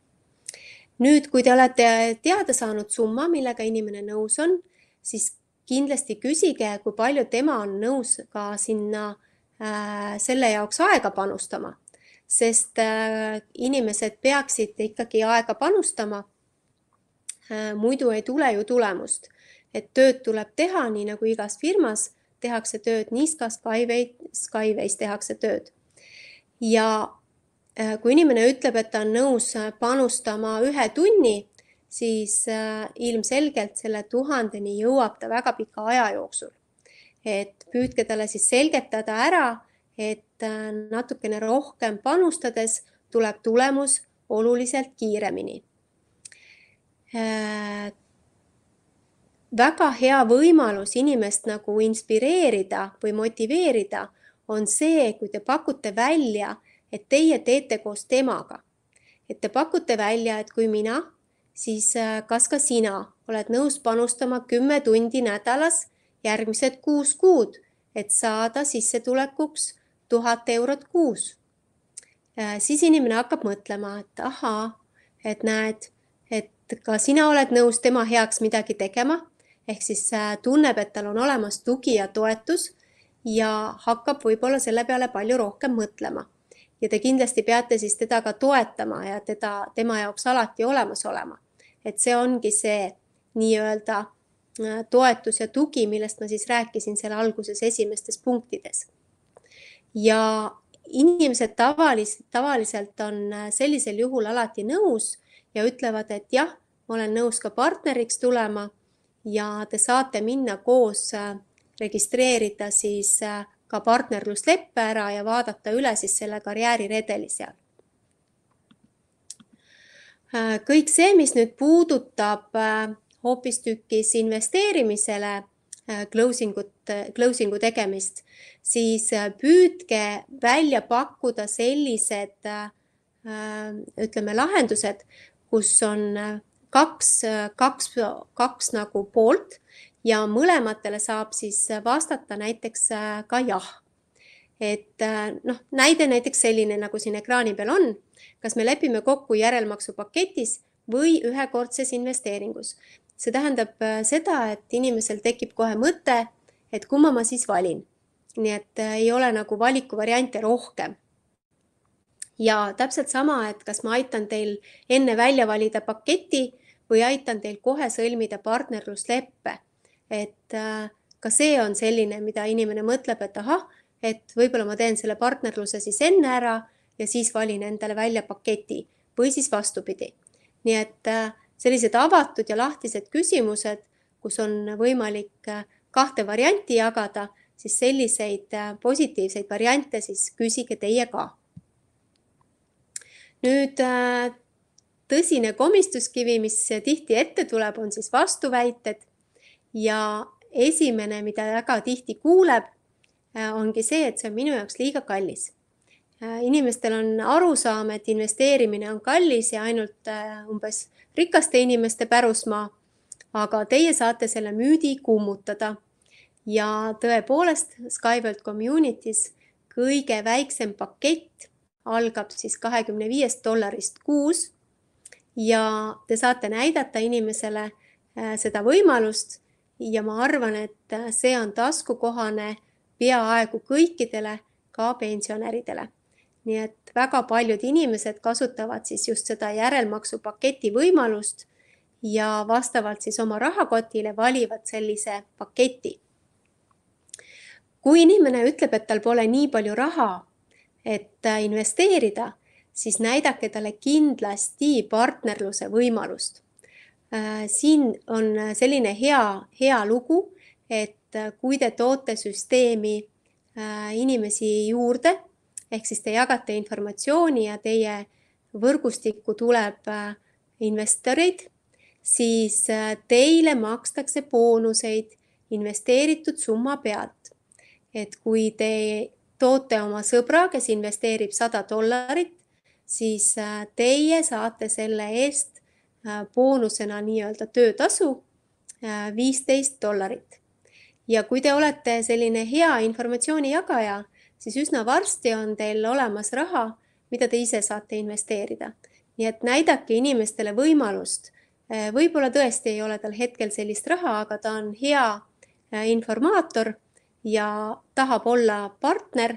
nüüd, kui te olete teada saanud summa, millega inimene nõus on, siis kindlasti küsige, kui palju tema on nõus ka sinna äh, selle jaoks aega panustama sest äh, inimesed peaksid ikkagi aega panustama. Äh, muidu ei tule ju tulemust, et tööd tuleb teha, nii nagu igas firmas tehakse tööd, nii ka Skyway, Skyways tehakse tööd. ja äh, kui inimene ütleb, et ta on nõus panustama ühe tunni, siis ilmselgelt selle tuhandeni jõuab ta väga pika aja jooksul. et püüdke talle siis selgitada ära et äh, natukene rohkem panustades tuleb tulemus oluliselt kiiremini. Äh, väga hea võimalus inimest nagu inspireerida või motiveerida on see, kui te pakute välja, et teie teete koos temaga. et te pakute välja, et kui mina, siis äh, kas ka sina oled nõus panustama kümme tundi nädalas järgmised kuus kuud, et saada sissetulekuks tuhat eurot kuus. Äh, siis inimene hakkab mõtlema, et ahaa, et näed, et ka sina oled nõus tema heaks midagi tegema ehk siis äh, tunneb, et tal on olemas tugi ja toetus ja hakkab võib-olla selle peale palju rohkem mõtlema. ja te kindlasti peate siis teda ka toetama ja teda, tema jaoks alati olemas olema. et see ongi see nii-öelda äh, toetus ja tugi, millest ma siis rääkisin seal alguses esimestes punktides ja inimesed tavaliselt, tavaliselt on äh, sellisel juhul alati nõus ja ütlevad, et jah, ma olen nõus ka partneriks tulema ja te saate minna koos äh, registreerida siis äh, ka partnerlusleppe ära ja vaadata üle siis selle karjääriredeli seal. kõik see, mis nüüd puudutab hoopistükkis investeerimisele Äh, closing ut, äh, closing'u tegemist, siis äh, püüdke välja pakkuda sellised ütleme lahendused, kus on kaks, kaks, kaks nagu poolt ja mõlematele saab siis vastata näiteks ka jah. et noh, näide näiteks selline, nagu siin ekraani peal on, kas me lepime kokku järelmaksupaketis või ühekordses investeeringus see tähendab äh, seda, et inimesel tekib kohe mõte, et kumma ma siis valin. nii et äh, ei ole nagu valikuvariante rohkem ja täpselt sama, et kas ma aitan teil enne välja valida paketi või aitan teil kohe sõlmida partnerlusleppe. et äh, ka see on selline, mida inimene mõtleb, et ahah, et võib-olla ma teen selle partnerluse siis enne ära ja siis valin endale välja paketi või siis vastupidi. nii et sellised avatud ja lahtised küsimused, kus on võimalik äh, kahte varianti jagada, siis selliseid äh, positiivseid variante siis küsige teie ka. nüüd äh, tõsine komistuskivi, mis tihti ette tuleb, on siis vastuväited ja esimene, mida väga tihti kuuleb, ongi see, et see on minu jaoks liiga kallis Äh, inimestel on arusaam, et investeerimine on kallis ja ainult äh, umbes rikaste inimeste pärusmaa. aga teie saate selle müüdi kummutada. ja tõepoolest Skyworld Communities kõige väiksem pakett algab siis kahekümne viiest dollarist kuus. ja te saate näidata inimesele äh, seda võimalust ja ma arvan, et see on taskukohane peaaegu kõikidele, ka pensionäridele nii et väga paljud inimesed kasutavad siis just seda järelmaksupaketi võimalust ja vastavalt siis oma rahakotile valivad sellise paketi. kui inimene ütleb, et tal pole nii palju raha, et investeerida, siis näidake talle kindlasti partnerluse võimalust. Äh, siin on selline hea, hea lugu, et kui te toote süsteemi äh, inimesi juurde ehk siis te jagate informatsiooni ja teie võrgustikku tuleb äh, investoreid, siis äh, teile makstakse boonuseid investeeritud summa pealt. et kui te toote oma sõbra, kes investeerib sada dollarit, siis äh, teie saate selle eest boonusena nii-öelda töötasu viisteist dollarit. ja kui te olete selline hea informatsiooni jagaja, siis üsna varsti on teil olemas raha, mida te ise saate investeerida. nii et näidake inimestele võimalust. Eh, võib-olla tõesti ei ole tal hetkel sellist raha, aga ta on hea eh, informaator ja tahab olla partner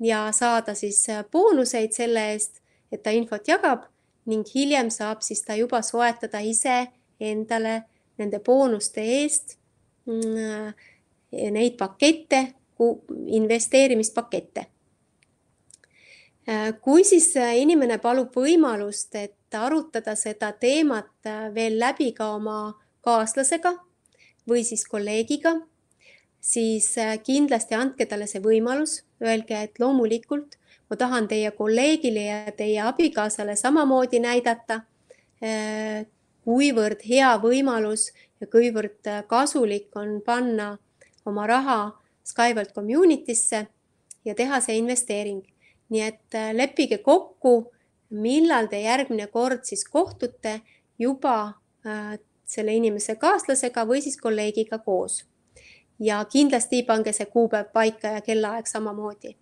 ja saada siis eh, boonuseid selle eest, et ta infot jagab ning hiljem saab siis ta juba soetada ise endale nende boonuste eest mm, neid pakette, Nagu investeerimispakette. kui siis inimene palub võimalust, et arutada seda teemat veel läbi ka oma kaaslasega või siis kolleegiga, siis kindlasti andke talle see võimalus, öelge, et loomulikult ma tahan teie kolleegile ja teie abikaasale samamoodi näidata, kuivõrd hea võimalus ja kuivõrd kasulik on panna oma raha Skype'ilt community'sse ja teha see investeering. nii et äh, leppige kokku, millal te järgmine kord siis kohtute juba äh, selle inimese kaaslasega või siis kolleegiga koos. ja kindlasti pange see kuupäev paika ja kellaaeg samamoodi,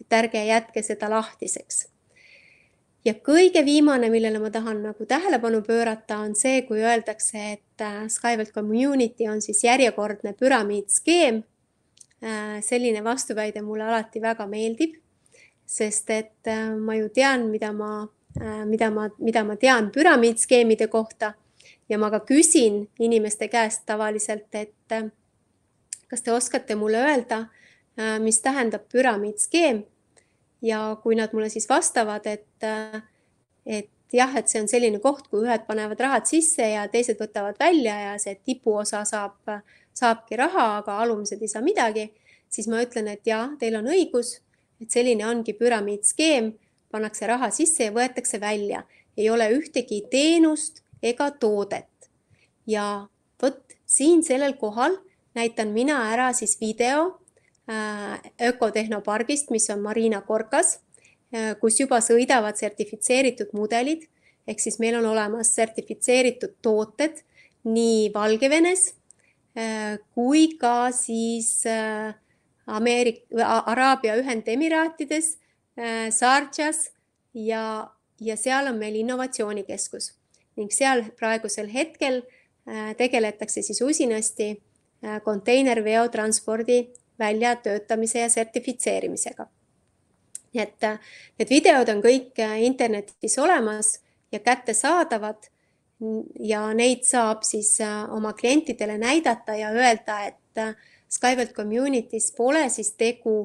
et ärge jätke seda lahtiseks. ja kõige viimane, millele ma tahan nagu tähelepanu pöörata, on see, kui öeldakse, et äh, Skyvelt Community on siis järjekordne püramiidskeem Äh, selline vastuväide mulle alati väga meeldib, sest et äh, ma ju tean, mida ma, äh, mida ma, mida ma tean püramiidskeemide kohta ja ma ka küsin inimeste käest tavaliselt, et kas te oskate mulle öelda, mis tähendab püramiidskeem ja kui nad mulle siis vastavad, et, et jah, et see on selline koht, kui ühed panevad rahad sisse ja teised võtavad välja ja see tipuosa saab saabki raha, aga alumised ei saa midagi, siis ma ütlen, et jaa, teil on õigus, et selline ongi püramiidskeem, pannakse raha sisse ja võetakse välja, ei ole ühtegi teenust ega toodet. ja vot siin sellel kohal näitan mina ära siis video äh, ökotehnopargist, mis on Marina Korkas, äh, kus juba sõidavad sertifitseeritud mudelid ehk siis meil on olemas sertifitseeritud tooted nii Valgevenes Äh, kui ka siis äh, Ameerika, Araabia Ühendemiraatides, äh, Sarjas ja, ja seal on meil innovatsioonikeskus ning seal praegusel hetkel tegeletakse siis usinasti konteinerveotranspordi väljatöötamise ja sertifitseerimisega. nii et need videod on kõik internetis olemas ja kättesaadavad ja neid saab siis äh, oma klientidele näidata ja öelda, et äh, Skyvelt Communities pole siis tegu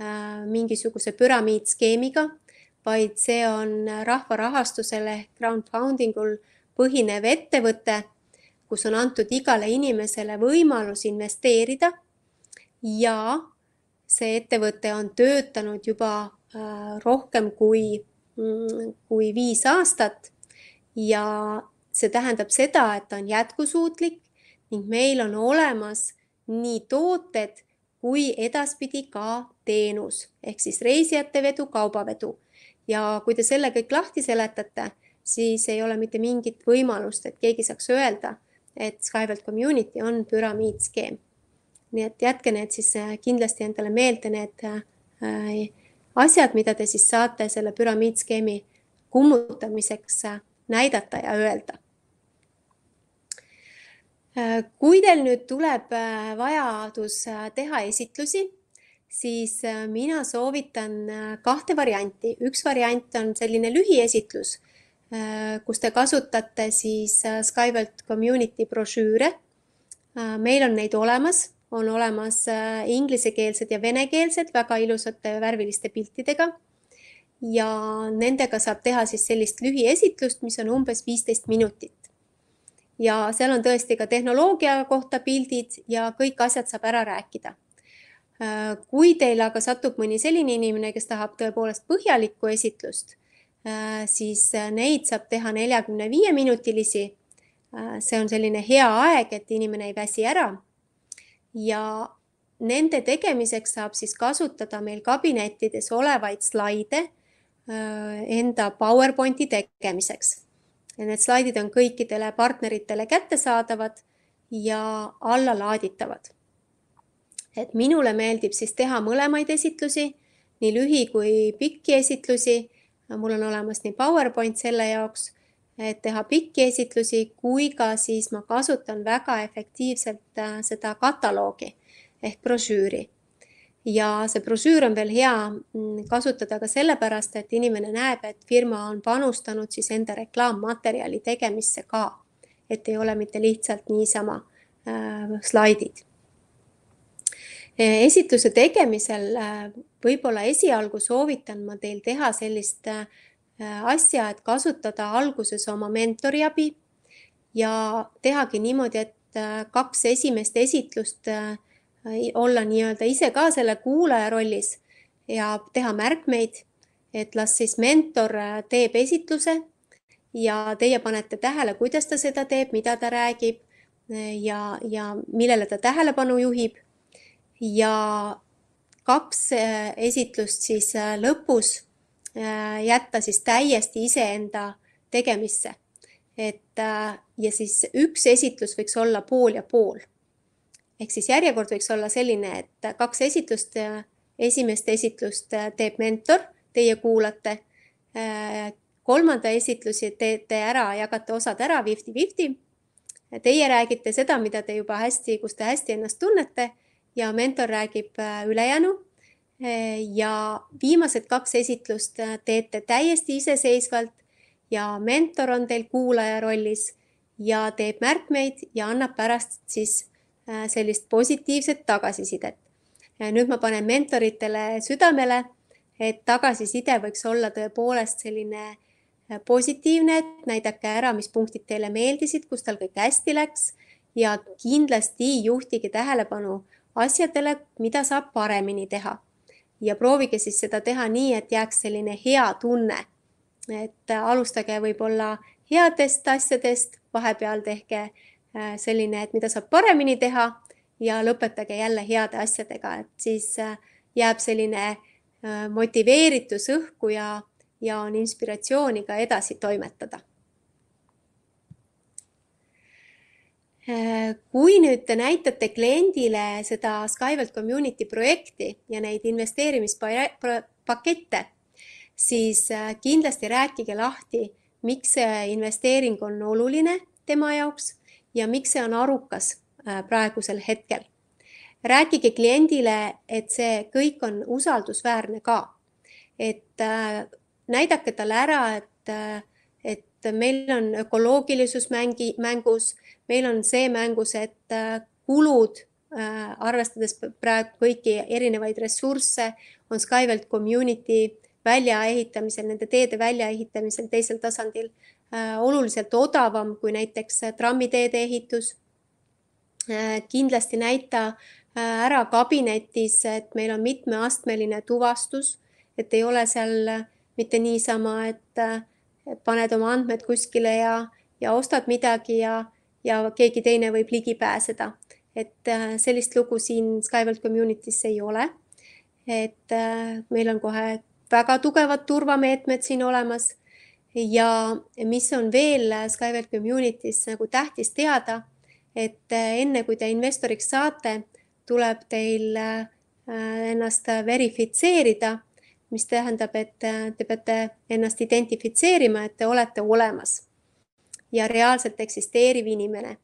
äh, mingisuguse püramiidskeemiga, vaid see on rahva rahastusel ehk crowdfunding ul põhinev ettevõte, kus on antud igale inimesele võimalus investeerida. ja see ettevõte on töötanud juba rohkem kui, mm, kui viis aastat ja see tähendab seda, et ta on jätkusuutlik ning meil on olemas nii tooted kui edaspidi ka teenus ehk siis reisijate vedu, kaubavedu. ja kui te selle kõik lahti seletate, siis ei ole mitte mingit võimalust, et keegi saaks öelda, et Skyvelt Community on püramiidskeem. nii et jätke need siis äh, kindlasti endale meelde, need äh, asjad, mida te siis saate selle püramiidskeemi kummutamiseks äh, näidata ja öelda Äh, kui teil nüüd tuleb äh, vajadus äh, teha esitlusi, siis mina soovitan kahte varianti. üks variant on selline lühiesitlus, kus te kasutate siis Skyvelt community brošüüre. meil on neid olemas, on olemas inglisekeelsed ja venekeelsed väga ilusate värviliste piltidega. ja nendega saab teha siis sellist lühiesitlust, mis on umbes viisteist minutit ja seal on tõesti ka tehnoloogia kohta pildid ja kõik asjad saab ära rääkida. Äh, kui teil aga satub mõni selline inimene, kes tahab tõepoolest põhjalikku esitlust, äh, siis äh, neid saab teha neljakümne viie minutilisi. see on selline hea aeg, et inimene ei väsi ära. ja nende tegemiseks saab siis kasutada meil kabinettides olevaid slaide enda PowerPointi tegemiseks ja need slaidid on kõikidele partneritele kättesaadavad ja allalaaditavad. et minule meeldib siis teha mõlemaid esitlusi, nii lühi kui pikki esitlusi. mul on olemas nii PowerPoint selle jaoks, et teha pikki esitlusi kui ka siis ma kasutan väga efektiivselt äh, seda kataloogi ehk brošüüri ja see brošüür on veel hea mm, kasutada ka sellepärast, et inimene näeb, et firma on panustanud siis enda reklaammaterjali tegemisse ka, et ei ole mitte lihtsalt niisama äh, slaidid. Äh, esitluse tegemisel äh, võib-olla esialgu soovitan ma teil teha sellist äh, asja, et kasutada alguses oma mentori abi ja tehagi niimoodi, et äh, kaks esimest esitlust äh, olla nii-öelda ise ka selle kuulaja rollis ja teha märkmeid, et las siis mentor äh, teeb esitluse ja teie panete tähele, kuidas ta seda teeb, mida ta räägib äh, ja, ja millele ta tähelepanu juhib. ja kaks äh, esitlust siis lõpus jätta siis täiesti iseenda tegemisse. et ja siis üks esitlus võiks olla pool ja pool ehk siis järjekord võiks olla selline, et kaks esitlust, esimest esitlust äh, teeb mentor, teie kuulate. Äh, kolmanda esitlusi teete ära, jagate osad ära fifty-fifty. Teie räägite seda, mida te juba hästi, kus te hästi ennast tunnete ja mentor räägib äh, ülejäänu. ja viimased kaks esitlust teete täiesti iseseisvalt ja mentor on teil kuulaja rollis ja teeb märkmeid ja annab pärast siis Äh, sellist positiivset tagasisidet. nüüd ma panen mentoritele südamele, et tagasiside võiks olla tõepoolest selline äh, positiivne, et näidake ära, mis punktid teile meeldisid, kus tal kõik hästi läks ja kindlasti juhtige tähelepanu asjadele, mida saab paremini teha. ja proovige siis seda teha nii, et jääks selline hea tunne. et alustage võib-olla headest asjadest, vahepeal tehke Äh, selline, et mida saab paremini teha ja lõpetage jälle heade asjadega, et siis äh, jääb selline äh, motiveeritus õhku ja, ja on inspiratsiooni ka edasi toimetada. kui nüüd te näitate kliendile seda Skyvelt Community projekti ja neid investeerimispakette, siis kindlasti rääkige lahti, miks see investeering on oluline tema jaoks ja miks see on arukas äh, praegusel hetkel. rääkige kliendile, et see kõik on usaldusväärne ka. et äh, näidake talle ära, et, äh, et meil on ökoloogilisus mängi, mängus, meil on see mängus, et kulud arvestades praegu kõiki erinevaid ressursse, on Skyvelt community väljaehitamisel, nende teede väljaehitamisel teisel tasandil Äh, oluliselt odavam kui näiteks äh, trammiteede ehitus. Äh, kindlasti näita ära kabinetis, et meil on mitmeastmeline tuvastus, et ei ole seal mitte niisama, et paned oma andmed kuskile ja, ja ostad midagi ja, ja keegi teine võib ligi pääseda. et sellist lugu siin Skyworld Community's ei ole. et meil on kohe väga tugevad turvameetmed siin olemas ja mis on veel Skyworld Community's nagu tähtis teada, et äh, enne kui te investoriks saate, tuleb teil äh, ennast verifitseerida, mis tähendab, et äh, te peate ennast identifitseerima, et te olete olemas ja reaalselt eksisteeriv inimene.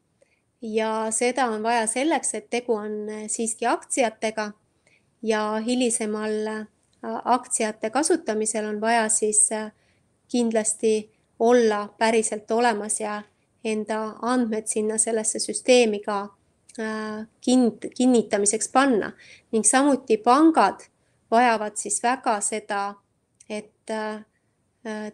ja seda on vaja selleks, et tegu on siiski aktsiatega ja hilisemal aktsiate kasutamisel on vaja siis äh, kindlasti olla päriselt olemas ja enda andmed sinna sellesse süsteemi ka äh, kind-, kinnitamiseks panna ning samuti pangad vajavad siis väga seda, et äh,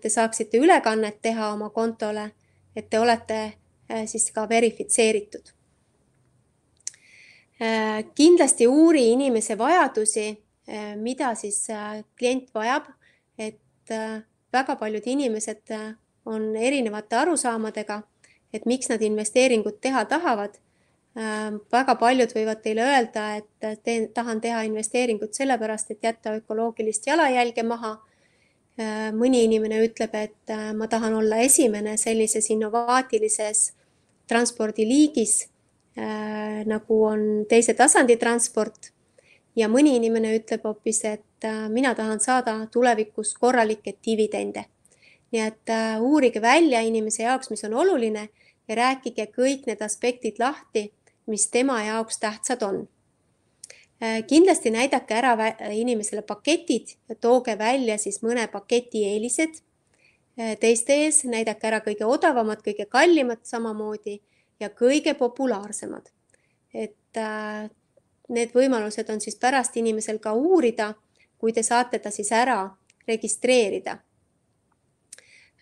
te saaksite ülekannet teha oma kontole, et te olete äh, siis ka verifitseeritud. kindlasti uuri inimese vajadusi, mida siis klient vajab, et väga paljud inimesed äh, on erinevate arusaamadega, et miks nad investeeringut teha tahavad. Ähm, väga paljud võivad teile öelda, et äh, teen, tahan teha investeeringut sellepärast, et jätta ökoloogilist jalajälge maha. Äh, mõni inimene ütleb, et ma tahan olla esimene sellises innovaatilises transpordiliigis nagu on teise tasandi transport. ja mõni inimene ütleb hoopis, et et äh, mina tahan saada tulevikus korralikke dividende. nii et äh, uurige välja inimese jaoks, mis on oluline ja rääkige kõik need aspektid lahti, mis tema jaoks tähtsad on äh, kindlasti näidake ära inimesele paketid ja tooge välja siis mõne paketi eelised teiste ees, näidake ära kõige odavamad, kõige kallimad samamoodi ja kõige populaarsemad. et need võimalused on siis pärast inimesel ka uurida kui te saate ta siis ära registreerida.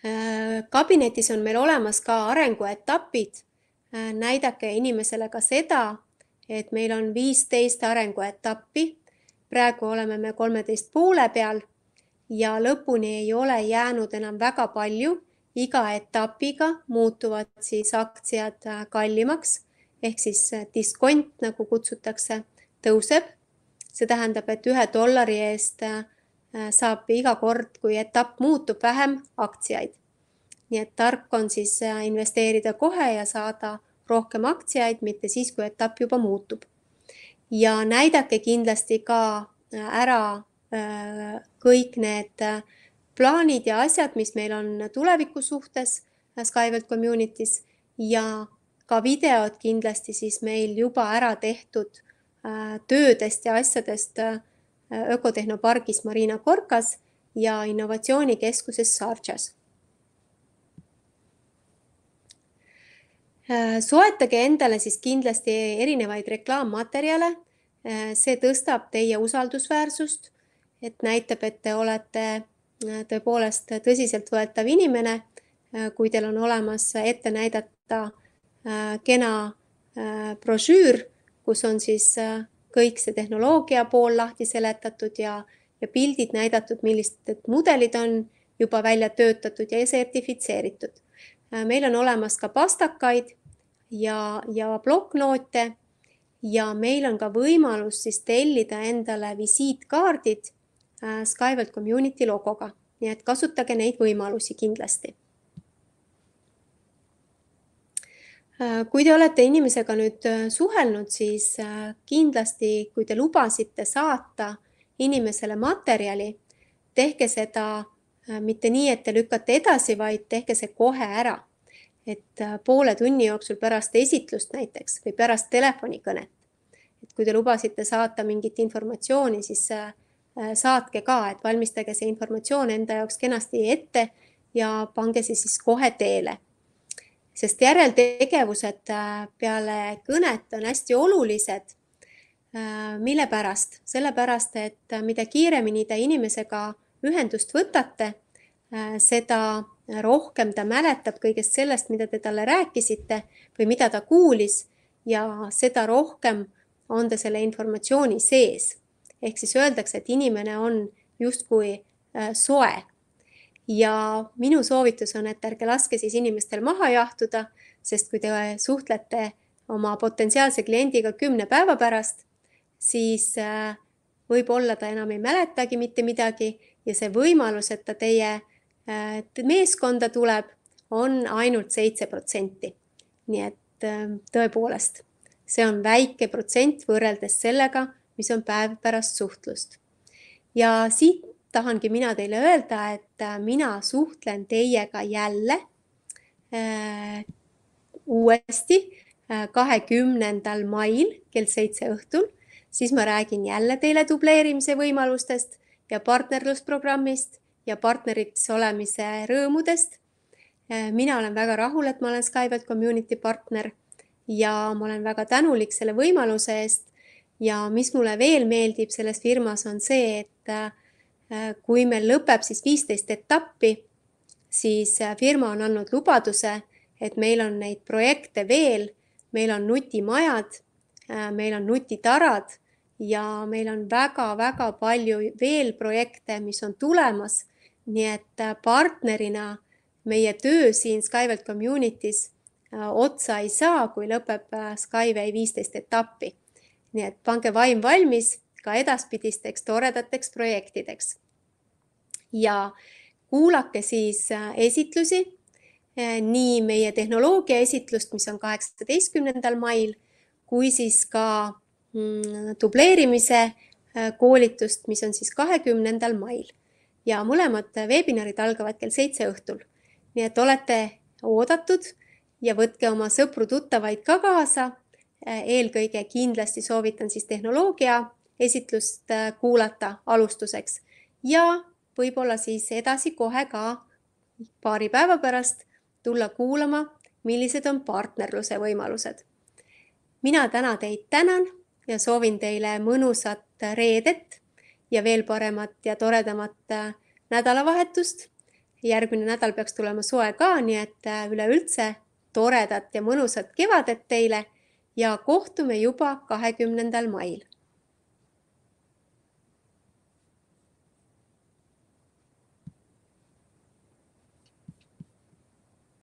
Äh, kabinetis on meil olemas ka arenguetapid. Äh, näidake inimesele ka seda, et meil on viisteist arenguetappi. praegu oleme me kolmeteist poole peal ja lõpuni ei ole jäänud enam väga palju. iga etapiga muutuvad siis aktsiad äh, kallimaks ehk siis diskont, nagu kutsutakse, tõuseb see tähendab, et ühe dollari eest äh, saab iga kord, kui etapp muutub, vähem aktsiaid. nii et tark on siis äh, investeerida kohe ja saada rohkem aktsiaid, mitte siis, kui etapp juba muutub. ja näidake kindlasti ka äh, ära kõik need plaanid ja asjad, mis meil on tuleviku suhtes Skyvelt Communities ja ka videod kindlasti siis meil juba ära tehtud Äh, töödest ja asjadest äh, ökotehnopargis Marina Korkas ja innovatsioonikeskuses Sarjas. Äh, soetage endale siis kindlasti erinevaid reklaammaterjale. see tõstab teie usaldusväärsust, et näitab, et te olete tõepoolest tõsiseltvõetav inimene, kui teil on olemas ette näidata kena brošüür kus on siis äh, kõik see tehnoloogia pool lahti seletatud ja, ja pildid näidatud, millised mudelid on juba välja töötatud ja sertifitseeritud. Äh, meil on olemas ka pastakaid ja, ja bloknoote ja meil on ka võimalus siis tellida endale visiitkaardid äh, Skyvelt Community logoga, nii et kasutage neid võimalusi kindlasti Äh, kui te olete inimesega nüüd äh, suhelnud, siis äh, kindlasti, kui te lubasite saata inimesele materjali, tehke seda mitte nii, et te lükkate edasi, vaid tehke see kohe ära. et poole tunni jooksul pärast esitlust näiteks või pärast telefonikõnet. et kui te lubasite saata mingit informatsiooni, siis saatke ka, et valmistage see informatsioon enda jaoks kenasti ette ja pange see siis kohe teele sest järeltegevused peale kõnet on hästi olulised. Äh, mille pärast? sellepärast, et äh, mida kiiremini te inimesega ühendust võtate, äh, seda rohkem ta mäletab kõigest sellest, mida te talle rääkisite või mida ta kuulis ja seda rohkem on ta selle informatsiooni sees. ehk siis öeldakse, et inimene on justkui soe ja minu soovitus on, et ärge laske siis inimestel maha jahtuda, sest kui te suhtlete oma potentsiaalse kliendiga kümne päeva pärast, siis äh, võib-olla ta enam ei mäletagi mitte midagi ja see võimalus, et ta teie äh, meeskonda tuleb, on ainult seitse protsenti. nii et äh, tõepoolest, see on väike protsent võrreldes sellega, mis on päev pärast suhtlust. ja siit tahangi mina teile öelda, et äh, mina suhtlen teiega jälle äh, uuesti äh, kahekümnendal äh, mail kell seitse õhtul, siis ma räägin jälle teile dubleerimise võimalustest ja partnerlusprogrammist ja partneriks olemise rõõmudest äh,. mina olen väga rahul, et ma olen Skype'i community partner ja ma olen väga tänulik selle võimaluse eest. ja mis mulle veel meeldib selles firmas, on see, et äh, Äh, kui meil lõpeb siis viisteist etappi, siis äh, firma on andnud lubaduse, et meil on neid projekte veel, meil on nutimajad, äh, meil on nutitarad ja meil on väga-väga palju veel projekte, mis on tulemas. nii et partnerina meie töö siin Skyvelt Communities otsa ei saa, kui lõpeb Skyway viisteist etappi. nii et pange vaim valmis ka edaspidisteks toredateks projektideks. ja kuulake siis äh, esitlusi, äh, nii meie tehnoloogia esitlust, mis on kaheksateistkümnendal mail, kui siis ka mm, dubleerimise äh, koolitust, mis on siis kahekümnendal mail ja mõlemad veebinarid algavad kell seitse õhtul. nii et olete oodatud ja võtke oma sõpru-tuttavaid ka kaasa. eelkõige kindlasti soovitan siis tehnoloogia esitlust äh, kuulata alustuseks ja võib-olla siis edasi kohe ka paari päeva pärast tulla kuulama, millised on partnerluse võimalused. mina täna teid tänan ja soovin teile mõnusat reedet ja veel paremat ja toredamat äh, nädalavahetust. järgmine nädal peaks tulema soe ka, nii et äh, üleüldse toredat ja mõnusat kevadet teile ja kohtume juba kahekümnendal mail